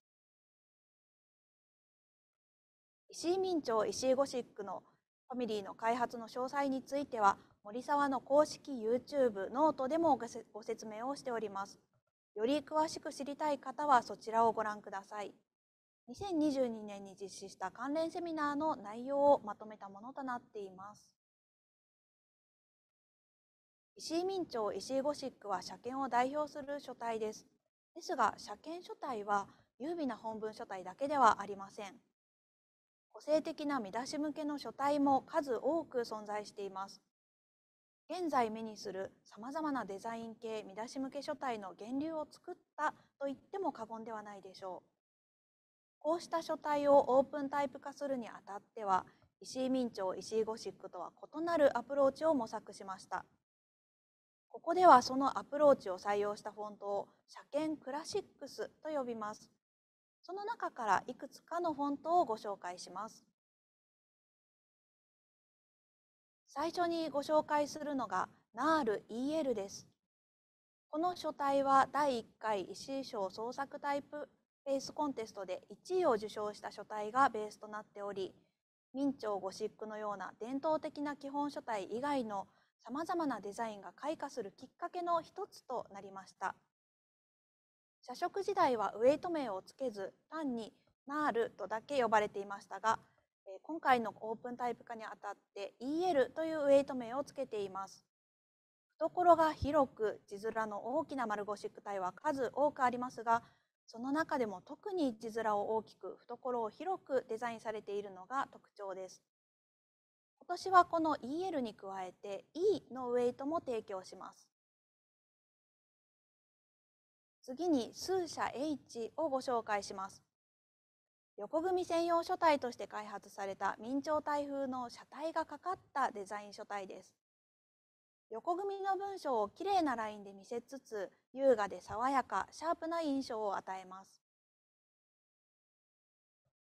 石井明朝石井ゴシックのファミリーの開発の詳細については森沢の公式 YouTube、ノートでもご説明をしております。より詳しく知りたい方はそちらをご覧ください。2022年に実施した関連セミナーの内容をまとめたものとなっています。石井明朝石井ゴシックは車検を代表する書体です。ですが、車検書体は優美な本文書体だけではありません。個性的な見出し向けの書体も数多く存在しています。現在目にするさまざまなデザイン系見出し向け書体の源流を作ったと言っても過言ではないでしょう。こうした書体をオープンタイプ化するにあたっては石井明朝石井ゴシックとは異なるアプローチを模索しました。ここではそのアプローチを採用したフォントを車検クラシックスと呼びます。その中からいくつかのフォントをご紹介します。最初にご紹介するのがナール EL です。この書体は第1回石井賞創作タイプベースコンテストで1位を受賞した書体がベースとなっており、明朝ゴシックのような伝統的な基本書体以外のさまざまなデザインが開花するきっかけの一つとなりました。社食時代はウェイト名をつけず単にナールとだけ呼ばれていましたが今回のオープンタイプ化にあたって EL というウェイト名をつけています。懐が広く字面の大きな丸ゴシック体は数多くありますがその中でも特に字面を大きく懐を広くデザインされているのが特徴です。今年はこの EL に加えて E のウェイトも提供します。次に数社 H をご紹介します。横組専用書体として開発された明朝台風の車体がかかったデザイン書体です。横組の文章をきれいなラインで見せつつ優雅で爽やかシャープな印象を与えます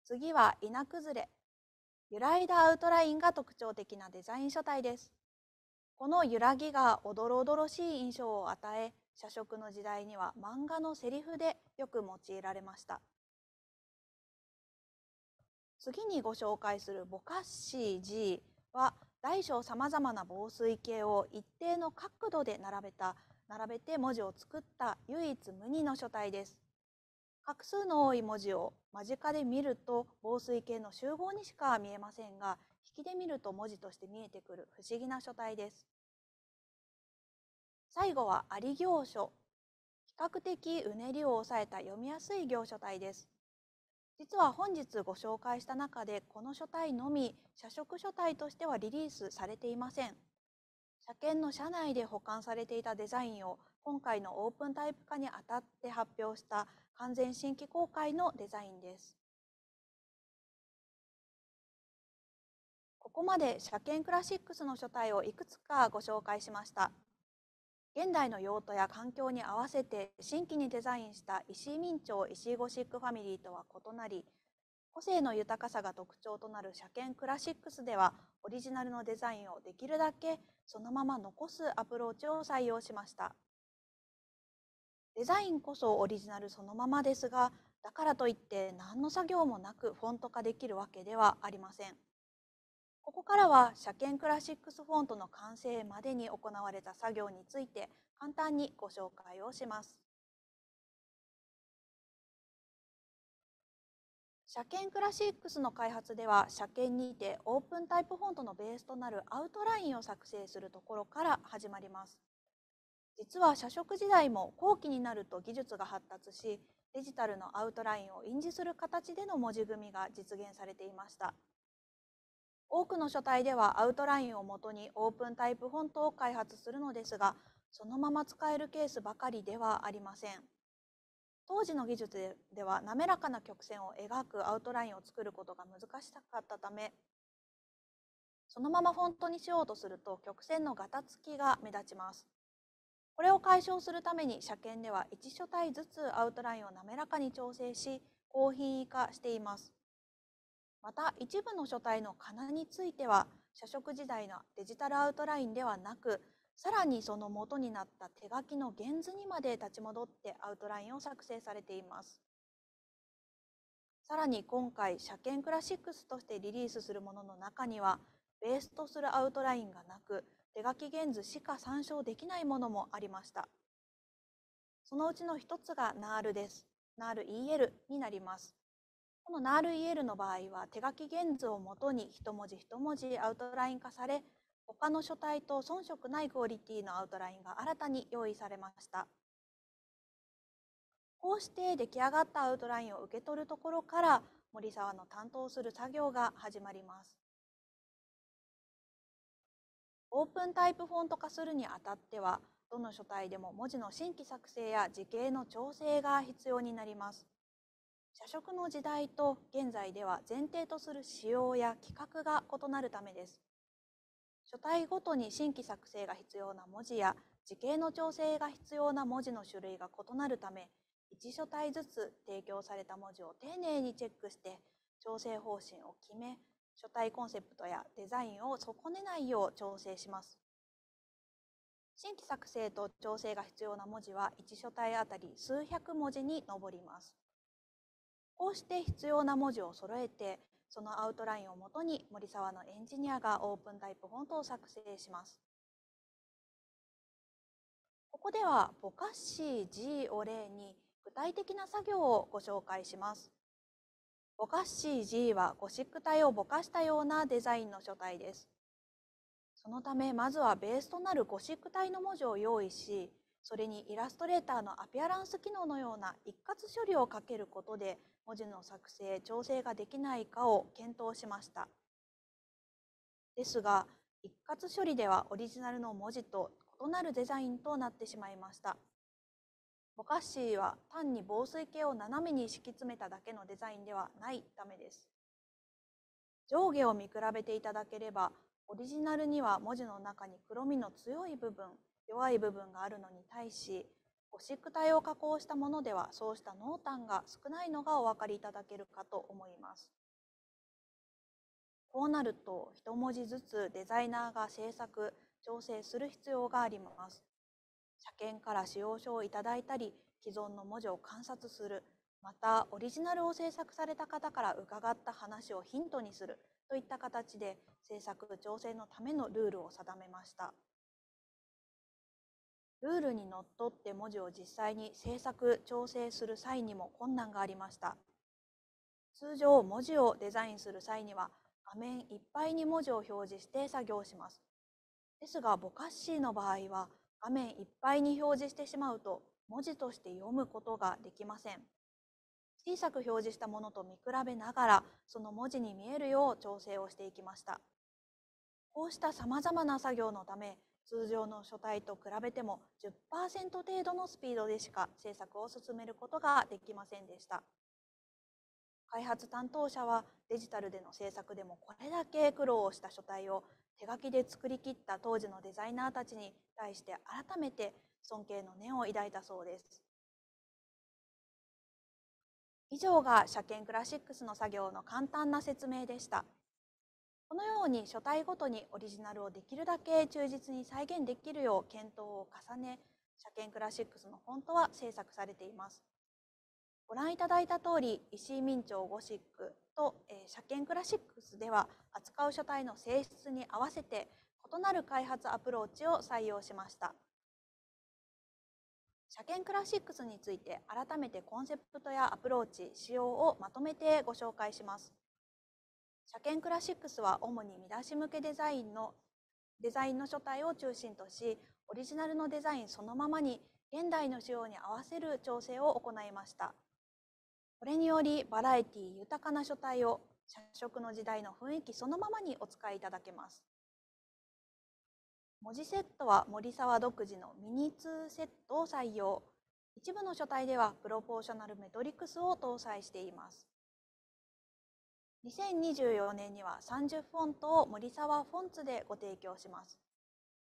次は稲崩れ揺らいだアウトラインが特徴的なデザイン書体ですこの揺らぎがおどろおどろしい印象を与え社食の時代には漫画のセリフでよく用いられました次にご紹介するボカッシー G は大小さまざまな防水系を一定の角度で並べた並べて文字を作った唯一無二の書体です。画数の多い文字を間近で見ると防水系の集合にしか見えませんが引きで見ると文字として見えてくる不思議な書体です。最後はあ行書。比較的うねりを抑えた読みやすい行書体です。実は本日ご紹介した中でこの書体のみ社食書体としてはリリースされていません車検の車内で保管されていたデザインを今回のオープンタイプ化にあたって発表した完全新規公開のデザインですここまで車検クラシックスの書体をいくつかご紹介しました。現代の用途や環境に合わせて新規にデザインした石井明朝石井ゴシックファミリーとは異なり個性の豊かさが特徴となる車検クラシックスではオリジナルのデザインをできるだけそのまま残すアプローチを採用しましたデザインこそオリジナルそのままですがだからといって何の作業もなくフォント化できるわけではありませんここからは車検クラシックスフォントの完成までに行われた作業について簡単にご紹介をします。車検クラシックスの開発では車検にてオープンタイプフォントのベースとなるアウトラインを作成するところから始まります。実は社食時代も後期になると技術が発達しデジタルのアウトラインを印字する形での文字組みが実現されていました。多くの書体ではアウトラインをもとにオープンタイプフォントを開発するのですが、そのまま使えるケースばかりではありません。当時の技術では滑らかな曲線を描くアウトラインを作ることが難しかったため、そのままフォントにしようとすると曲線のガタつきが目立ちます。これを解消するために車検では1書体ずつアウトラインを滑らかに調整し、高品位化しています。また一部の書体の仮名については社食時代のデジタルアウトラインではなくさらにその元になった手書きの原図にまで立ち戻ってアウトラインを作成されていますさらに今回車検クラシックスとしてリリースするものの中にはベースとするアウトラインがなく手書き原図しか参照できないものもありましたそのうちの一つが NARL です NARL-EL になりますこのナールイの場合は手書き原図をもとに一文字一文字アウトライン化され他の書体と遜色ないクオリティのアウトラインが新たに用意されましたこうして出来上がったアウトラインを受け取るところから森沢の担当する作業が始まりますオープンタイプフォント化するにあたってはどの書体でも文字の新規作成や字形の調整が必要になります社食の時代と現在では前提とする仕様や規格が異なるためです。書体ごとに新規作成が必要な文字や時系の調整が必要な文字の種類が異なるため、1書体ずつ提供された文字を丁寧にチェックして調整方針を決め、書体コンセプトやデザインを損ねないよう調整します。新規作成と調整が必要な文字は1書体あたり数百文字に上ります。こうして必要な文字を揃えてそのアウトラインをもとに森沢のエンジニアがオープンタイプフォントを作成しますここではぼかし G を例に具体的な作業をご紹介しますぼかし G はゴシック体をぼかしたようなデザインの書体ですそのためまずはベースとなるゴシック体の文字を用意しそれにイラストレーターのアピアランス機能のような一括処理をかけることで文字の作成調整ができないかを検討しましたですが一括処理ではオリジナルの文字と異なるデザインとなってしまいましたボカッシーは単に防水系を斜めに敷き詰めただけのデザインではないためです上下を見比べていただければオリジナルには文字の中に黒みの強い部分弱い部分があるのに対しゴシック体を加工したものではそうした濃淡が少ないのがお分かりいただけるかと思います。こうなると一文字ずつデザイナーが制作調整する必要があります。車検から使用書をいただいたり既存の文字を観察するまたオリジナルを制作された方から伺った話をヒントにするといった形で制作調整のためのルールを定めました。ルールにのっとって文字を実際に制作・調整する際にも困難がありました。通常、文字をデザインする際には画面いっぱいに文字を表示して作業します。ですが、ボカッシーの場合は画面いっぱいに表示してしまうと文字として読むことができません。小さく表示したものと見比べながらその文字に見えるよう調整をしていきました。こうしたさまざまな作業のため通常の書体と比べても10%程度のスピードでしか制作を進めることができませんでした開発担当者はデジタルでの制作でもこれだけ苦労をした書体を手書きで作り切った当時のデザイナーたちに対して改めて尊敬の念を抱いたそうです以上が車検クラシックスの作業の簡単な説明でした。このように書体ごとにオリジナルをできるだけ忠実に再現できるよう検討を重ね車検クラシックスのフォントは制作されていますご覧いただいた通り石井明朝ゴシックと、えー、車検クラシックスでは扱う書体の性質に合わせて異なる開発アプローチを採用しました車検クラシックスについて改めてコンセプトやアプローチ仕様をまとめてご紹介します車検クラシックスは主に見出し向けデザインのデザインの書体を中心としオリジナルのデザインそのままに現代の仕様に合わせる調整を行いましたこれによりバラエティ豊かな書体を社食の時代の雰囲気そのままにお使いいただけます文字セットは森沢独自のミニ2セットを採用一部の書体ではプロポーショナルメトリクスを搭載しています2024年には30フォントを森沢フォンツでご提供します。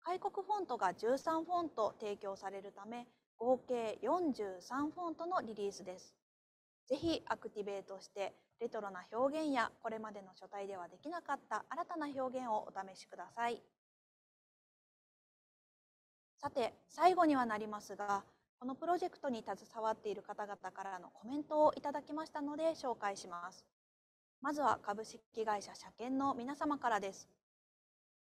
開国フォントが13フォント提供されるため、合計43フォントのリリースです。ぜひアクティベートしてレトロな表現やこれまでの書体ではできなかった新たな表現をお試しください。さて最後にはなりますがこのプロジェクトに携わっている方々からのコメントをいただきましたので紹介します。まずは株式会社車検の皆様からです。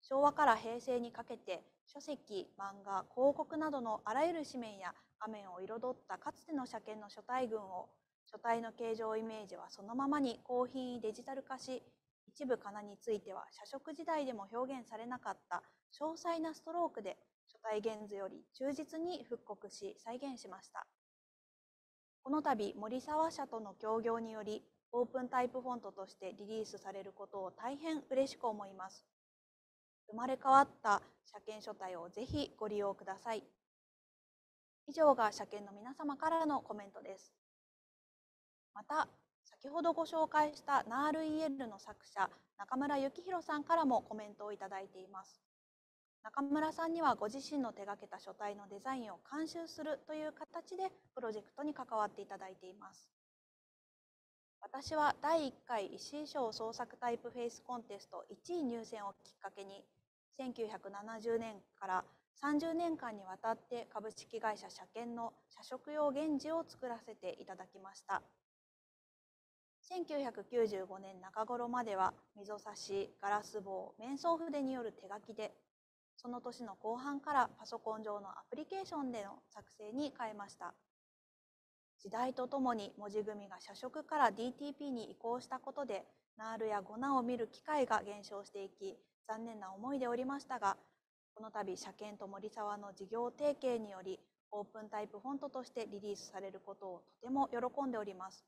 昭和から平成にかけて書籍、漫画、広告などのあらゆる紙面や画面を彩ったかつての車検の書体群を書体の形状イメージはそのままに高品位デジタル化し一部仮名については社食時代でも表現されなかった詳細なストロークで書体現図より忠実に復刻し再現しましたこの度森沢社との協業によりオープンタイプフォントとしてリリースされることを大変嬉しく思います。生まれ変わった車検書体をぜひご利用ください。以上が車検の皆様からのコメントです。また、先ほどご紹介した NAREL の作者、中村幸宏さんからもコメントをいただいています。中村さんにはご自身の手がけた書体のデザインを監修するという形でプロジェクトに関わっていただいています。私は第1回石井賞創作タイプフェイスコンテスト1位入選をきっかけに1970年から30年間にわたって株式会社社研の社食用源氏を作らせていただきました1995年中頃までは溝差しガラス棒面相筆による手書きでその年の後半からパソコン上のアプリケーションでの作成に変えました時代とともに文字組みが社食から DTP に移行したことでナールやゴナを見る機会が減少していき残念な思いでおりましたがこの度車検と森沢の事業提携によりオープンタイプフォントとしてリリースされることをとても喜んでおります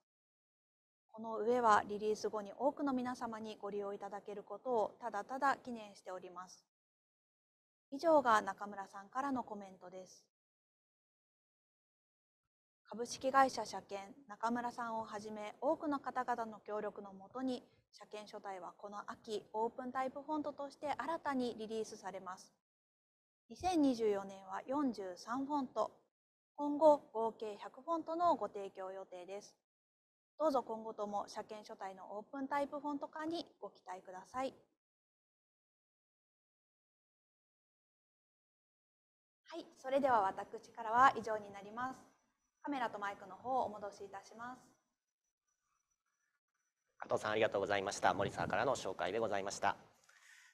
この上はリリース後に多くの皆様にご利用いただけることをただただ記念しております以上が中村さんからのコメントです株式会社車検中村さんをはじめ多くの方々の協力のもとに車検書体はこの秋オープンタイプフォントとして新たにリリースされます2024年は43フォント今後合計100フォントのご提供予定ですどうぞ今後とも車検書体のオープンタイプフォント化にご期待くださいはい、それでは私からは以上になりますカメラとマイクの方をお戻しいたします。加藤さんありがとうございました。森さんからの紹介でございました。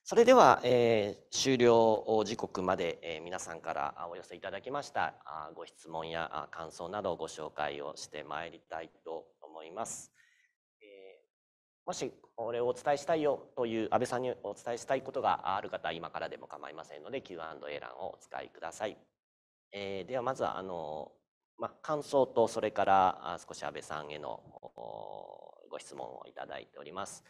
それでは、えー、終了時刻まで、えー、皆さんからお寄せいただきましたあご質問や感想などをご紹介をしてまいりたいと思います。えー、もしこれをお伝えしたいよという安倍さんにお伝えしたいことがある方は今からでも構いませんので Q&A 欄をお使いください。えー、ではまずはあのまあ、感想と、それから少し安倍さんへのご質問をいただいております。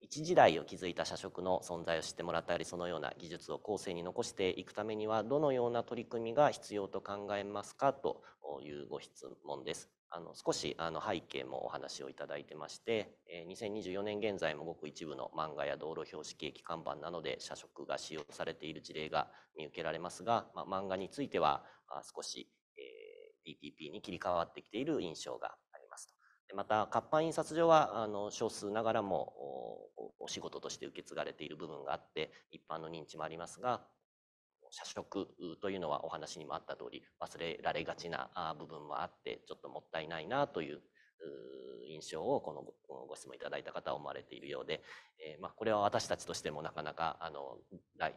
一時代を築いた社食の存在を知ってもらったりそのような技術を後世に残していくためにはどのような取り組みが必要と考えますかというご質問です。あの少しあの背景もお話をいただいてまして2024年現在もごく一部の漫画や道路標識駅看板などで社食が使用されている事例が見受けられますが、まあ、漫画については少し t p に切り替わってきている印象がありますと。でまた活版印刷所はあの少数ながらもお仕事として受け継がれている部分があって一般の認知もありますが社食というのはお話にもあった通り忘れられがちな部分もあってちょっともったいないなという印象をこのご質問いただいた方は思われているようで、えー、まあ、これは私たちとしてもなかなかあの大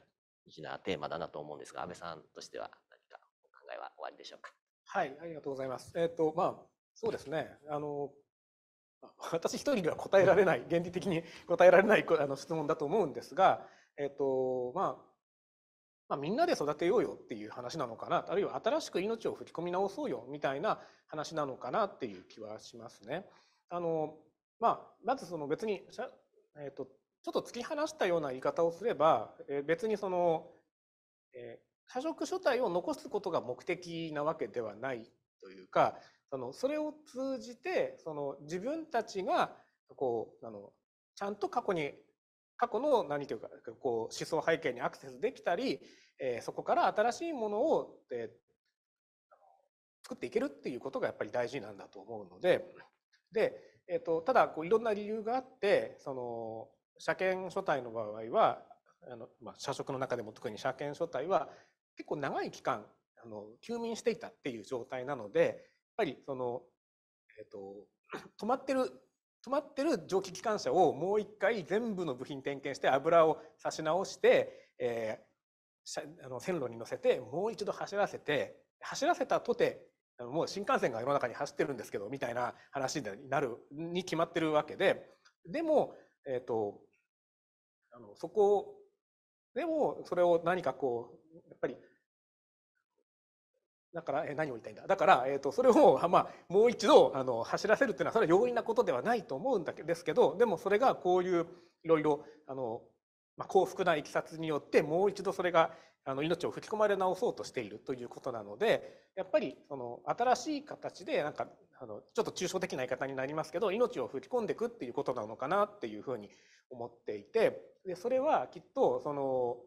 事なテーマだなと思うんですが安倍さんとしては何かお考えはおありでしょうか。はい、ありがとうございます。えっ、ー、と、まあ、そうですね。あの、*laughs* 私一人では答えられない、原理的に答えられない *laughs* あの質問だと思うんですが、えっ、ー、と、まあ、まあ、みんなで育てようよっていう話なのかなあるいは新しく命を吹き込み直そうよみたいな話なのかなっていう気はしますね。あのまあ、まずその別に、えーと、ちょっと突き放したような言い方をすれば、え別にその、え破食書体を残すことが目的なわけではないというかそのそれを通じてその自分たちがこうあのちゃんと過去に過去の何というかこう思想背景にアクセスできたり、えー、そこから新しいものを、えー、作っていけるっていうことがやっぱり大事なんだと思うのでで、えーと、とただこういろんな理由があってその車検書体の場合はあの、まあ、社食の中でも特に車検書体は結構長い期間あの休眠していたっていう状態なのでやっぱりその、えーと、*clears throat* 止まってる止まってる蒸気機関車をもう一回全部の部品点検して油を差し直して、えー、あの線路に乗せてもう一度走らせて走らせたとてもう新幹線が世の中に走ってるんですけどみたいな話になるに決まってるわけででも、えーと、あのそこでもそれを何かこうやっぱりだから、え何を言いたいんだだから、えーと、それを、*laughs* まあ、もう一度あの走らせるっていうのはそれは容易なことではないと思うんだけですけどでもそれがこういういろいろあの、まあ、幸福ないきさつによってもう一度それがあの命を吹き込まれ直そうとしているということなのでやっぱりその新しい形でなんかあのちょっと抽象的な言い方になりますけど命を吹き込んでいくっていうことなのかなっていうふうに思っていてでそれはきっとその、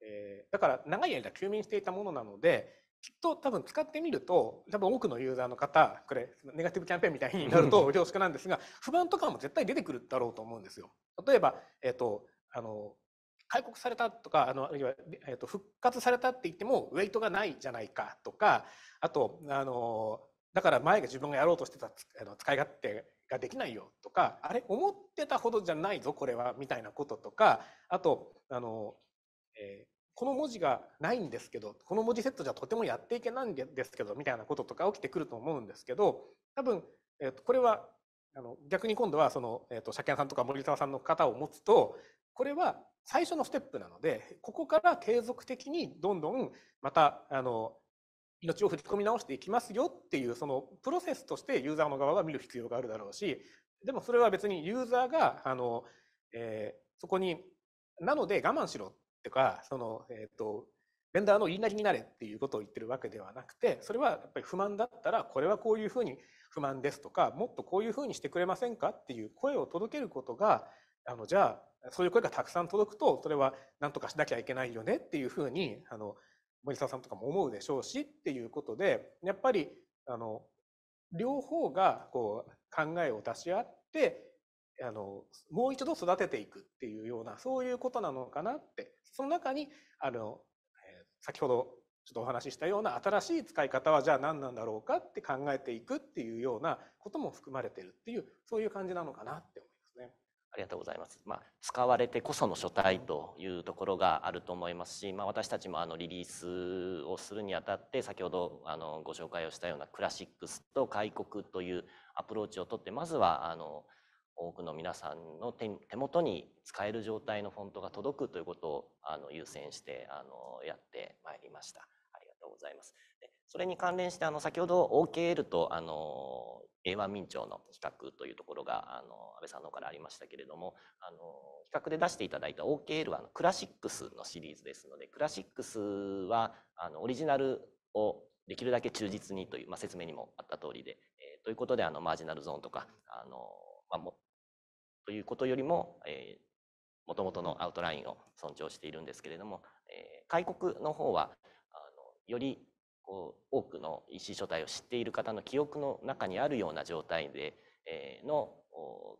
えー、だから長い間休眠していたものなので。きっと多分使ってみると多分多くのユーザーの方これネガティブキャンペーンみたいになると恐縮なんですが不満とかも絶対出てくるだろうと思うんですよ。例えば、えーと、あの開国されたとかあのあるいは、えーと、復活されたって言ってもウェイトがないじゃないかとかあとあのだから前が自分がやろうとしてたあの使い勝手ができないよとかあれ思ってたほどじゃないぞこれはみたいなこととかあとあの、えーこの文字がないんですけど、この文字セットじゃとてもやっていけないんですけど、みたいなこととか起きてくると思うんですけど、多分、えっと、これは、あの、逆に今度は、その、えっと、車検さんとか森沢さんの方を持つと、これは最初のステップなので、ここから継続的にどんどん、また、あの、命を振り込み直していきますよっていう、その、プロセスとしてユーザーの側は見る必要があるだろうし、でもそれは別にユーザーが、あの、えー、そこに、なので我慢しろとかその、えーと、ベンダーの言いなりになれっていうことを言ってるわけではなくてそれはやっぱり不満だったらこれはこういうふうに不満ですとかもっとこういうふうにしてくれませんかっていう声を届けることがあのじゃあそういう声がたくさん届くとそれは何とかしなきゃいけないよねっていうふうにあの森澤さんとかも思うでしょうしっていうことでやっぱりあの両方がこう考えを出し合ってあのもう一度育てていくっていうようなそういうことなのかなってその中にあの、え先ほどちょっとお話ししたような新しい使い方はじゃあ何なんだろうかって考えていくっていうようなことも含まれてるっていうそういう感じなのかなって思いますね。ありがとうございます。まあ、使われてこその書体というところがあると思いますし、まあ、私たちもあのリリースをするにあたって先ほどあのご紹介をしたようなクラシックスと開国というアプローチをとってまずはあの多くの皆さんの手手元に使える状態のフォントが届くということをあの優先してあのやってまいりました。ありがとうございます。でそれに関連してあの先ほど OKL とあの A1 民調の比較というところがあの安倍さんの方からありましたけれどもあの比較で出していただいた OKL はあのクラシックスのシリーズですのでクラシックスはあのオリジナルをできるだけ忠実にという、まあ、説明にもあった通りで、えー、ということであのマージナルゾーンとかあの、まあ、もということよりも、えもともとのアウトラインを尊重しているんですけれども、えー、開国の方はあのよりこう多くの EC 書体を知っている方の記憶の中にあるような状態で、えー、の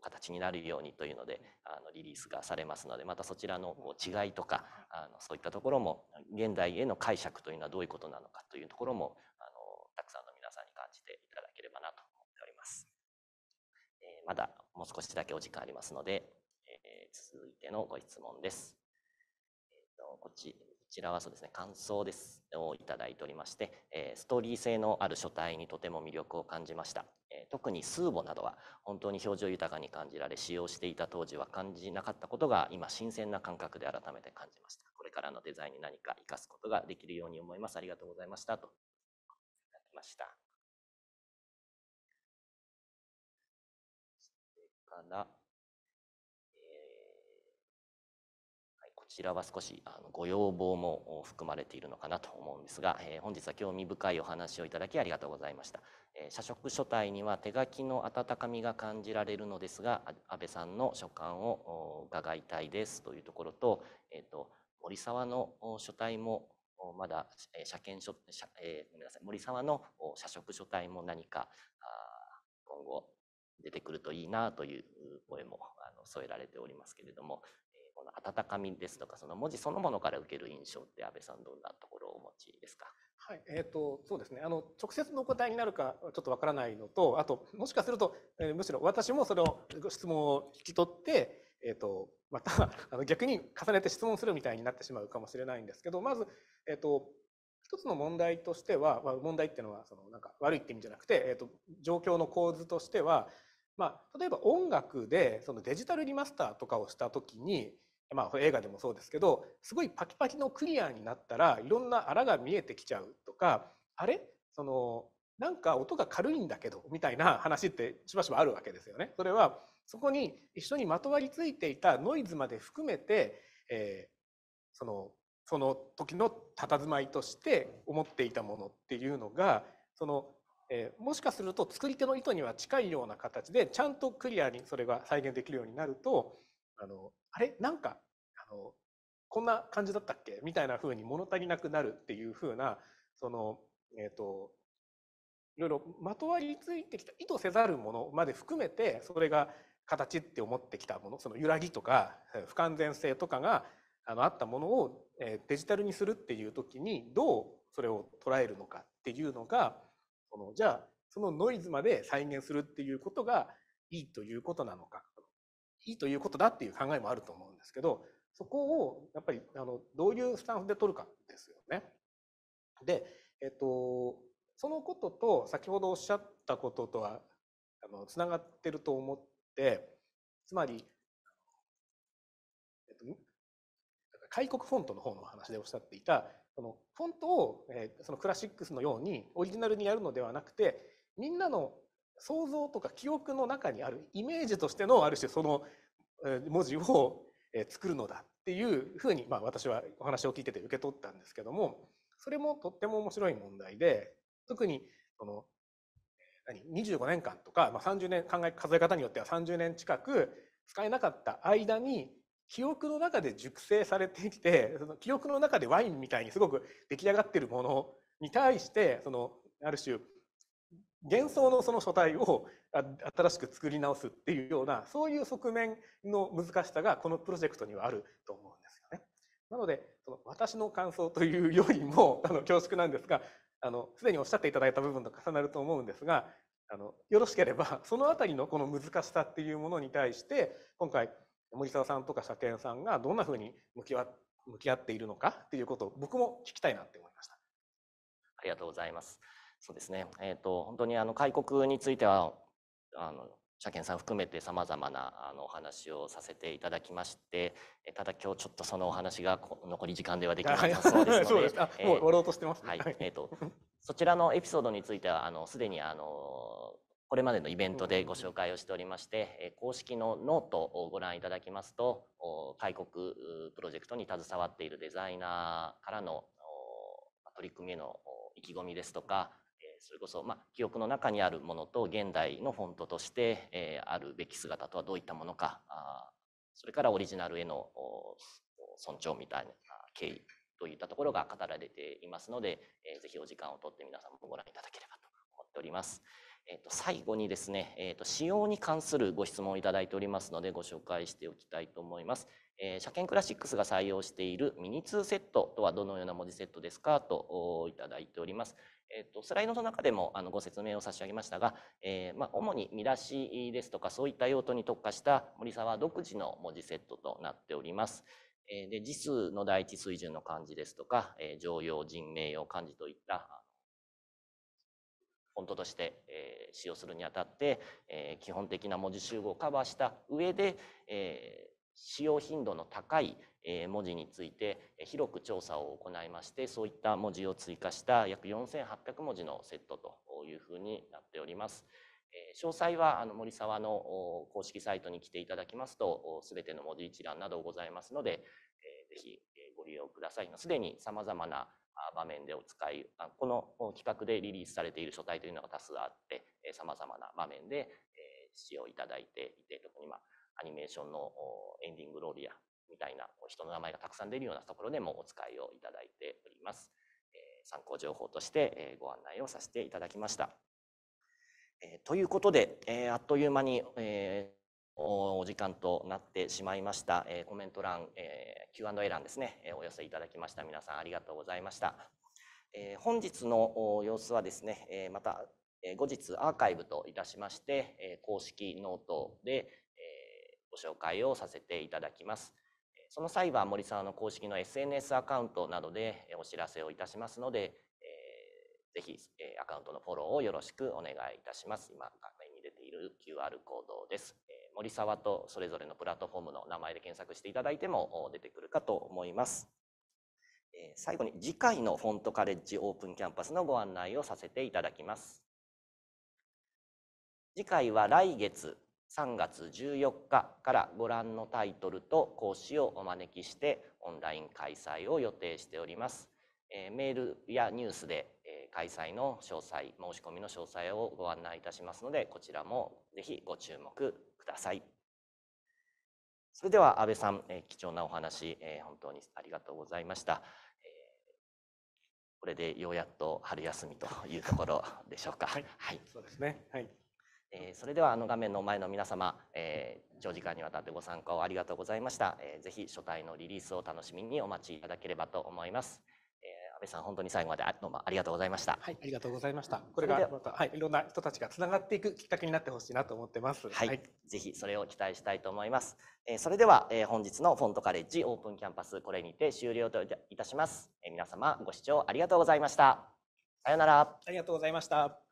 形になるようにというのであのリリースがされますのでまたそちらの違いとかあのそういったところも現代への解釈というのはどういうことなのかというところもあのたくさんの皆さんに感じていただければなと思っております。えー、まだもう少しだけお時間ありますので、えー、続いてのご質問です。えーと、こちこちらはそうですね、感想です。をいただいておりまして、えー、ストーリー性のある書体にとても魅力を感じました。えー、特に数母などは本当に表情豊かに感じられ、使用していた当時は感じなかったことが、今新鮮な感覚で改めて感じました。これからのデザインに何か活かすことができるように思います。ありがとうございました。といただきました。えー、はい、こちらは少しあのご要望も含まれているのかなと思うんですが、えー、本日は興味深いお話をいただきありがとうございました、えー、社食書体には手書きの温かみが感じられるのですが安倍さんの所感を伺いたいですというところと,、えーと森沢の書体もまだ車検書、えー、ごめんなさい森沢の社食書体も何か今後出てくるといいなという声もあの添えられておりますけれども、えこの温かみですとかその文字そのものから受ける印象って安倍さんどんなところをお持ちですかはいえーと、そうですねあの直接のお答えになるかちょっとわからないのとあともしかすると、えー、むしろ私もそれを質問を引き取って、えーと、またあの逆に重ねて質問するみたいになってしまうかもしれないんですけどまず、えーと一つの問題としては、まあ、問題っていうのはそのなんか悪いって意味じゃなくて、えーと、状況の構図としては、まあ、例えば音楽でそのデジタルリマスターとかをした時に、まあ、映画でもそうですけどすごいパキパキのクリアになったらいろんなあらが見えてきちゃうとかあれそのなんか音が軽いんだけどみたいな話ってしばしばあるわけですよね。それはそこに一緒にまとわりついていたノイズまで含めて、えー、そのその時の佇まいとして思っていたものっていうのがその、えー、もしかすると作り手の意図には近いような形でちゃんとクリアにそれが再現できるようになるとあのあれなんかあのこんな感じだったっけみたいな風に物足りなくなるっていう風なそのえっ、ー、といろいろまとわりついてきた意図せざるものまで含めてそれが形って思ってきたものその揺らぎとか不完全性とかがあのあったものをデジタルにするっていう時にどうそれを捉えるのかっていうのがそのじゃあそのノイズまで再現するっていうことがいいということなのかいいということだっていう考えもあると思うんですけどそこをやっぱりあのどういうスタンスで取るかですよね。で、えっと、そのことと先ほどおっしゃったこととはあのつながってると思ってつまり開国フォントの方の話でおっしゃっていたそのフォントを、えー、そのクラシックスのようにオリジナルにやるのではなくてみんなの想像とか記憶の中にあるイメージとしてのある種その文字を作るのだっていうふうに、まあ、私はお話を聞いてて受け取ったんですけどもそれもとっても面白い問題で特にその何25年間とか、まあ、30年考え数え方によっては30年近く使えなかった間に記憶の中で熟成されてきて *laughs* その記憶の中でワインみたいにすごく出来上がってるものに対してそのある種幻想のその書体を新しく作り直すっていうようなそういう側面の難しさがこのプロジェクトにはあると思うんですよね。なのでその私の感想というよりも *laughs* あの恐縮なんですがあのすでにおっしゃっていただいた部分と重なると思うんですがあのよろしければその辺りのこの難しさっていうものに対して今回森沢さんとか車検さんがどんなふうに向き合向き合っているのかっていうことを僕も聞きたいなって思いました。ありがとうございます。そうですね。えっ、ー、と本当にあの開国についてはあの車検さん含めてさまざまなあのお話をさせていただきましてえただ今日ちょっとそのお話が残り時間ではできなかったそうですので *laughs* もう終わろうとしてます、ね、はい、えーと、とそちらのエピソードについてはあのすでにあのこれまでのイベントでご紹介をしておりまして、公式のノートをご覧いただきますと、開国プロジェクトに携わっているデザイナーからの取り組みへの意気込みですとか、それこそ、まあ、記憶の中にあるものと現代のフォントとして、えあるべき姿とはどういったものか、あそれからオリジナルへの尊重みたいな経緯といったところが語られていますので、えー、ぜひお時間をとって皆さんもご覧いただければと思っております。えー、と最後にですね、えー、と使用に関するご質問をいただいておりますのでご紹介しておきたいと思います。えー、車検クラシックスが採用しているミニ2セットとはどのような文字セットですかといただいております。えっと、スライドの中でもあのご説明を差し上げましたが、えー、まあ、主に見出しですとかそういった用途に特化した森沢独自の文字セットとなっております。えー、で字数の第一水準の漢字ですとか、え常用人名用漢字といったフォントとして、え使用するにあたって、え基本的な文字集合をカバーした上で、え使用頻度の高い文字について広く調査を行いましてそういった文字を追加した約4800文字のセットというふうになっております。詳細は森沢の公式サイトに来ていただきますと全ての文字一覧などございますのでぜひご利用ください。すでにさまざまな場面でお使い、この企画でリリースされている書体というのが多数あって、さまざまな場面で使用いただいていて、特にまあアニメーションのエンディングローリアみたいな人の名前がたくさん出るようなところでもお使いをいただいております。参考情報としてご案内をさせていただきました。ということで、あっという間にお時間となってしまいました。えー、コメント欄、えー、Q&A 欄ですね、えー、お寄せいただきました。皆さんありがとうございました。えー、本日の様子はですね、えー、また、えー、後日アーカイブといたしまして、えー、公式ノートで、えー、ご紹介をさせていただきます。その際は森沢の公式の SNS アカウントなどでお知らせをいたしますので、えー、ぜひえアカウントのフォローをよろしくお願いいたします。今画面に出ている QR コードです。森沢とそれぞれのプラットフォームの名前で検索していただいても出てくるかと思います。最後に次回のフォントカレッジオープンキャンパスのご案内をさせていただきます。次回は来月3月14日からご覧のタイトルと講師をお招きしてオンライン開催を予定しております。メールやニュースで開催の詳細、申し込みの詳細をご案内いたしますので、こちらもぜひご注目ください。それでは安倍さん、え貴重なお話、え本当にありがとうございました、えこれでようやっと春休みというところでしょうか。*laughs* はい、はい、そうですね。はい。えそれではあの画面の前の皆様、えー、長時間にわたってご参加をありがとうございました、えー、ぜひ書体のリリースを楽しみにお待ちいただければと思います。部さん本当に最後までどうもありがとうございました。はい、ありがとうございました。これがまたはい、いろんな人たちがつながっていくきっかけになってほしいなと思ってます。はい、はい、ぜひそれを期待したいと思います。えー、それでは、えー、本日のフォントカレッジオープンキャンパスこれにて終了といたします。えー、皆様ご視聴ありがとうございました。さようなら。ありがとうございました。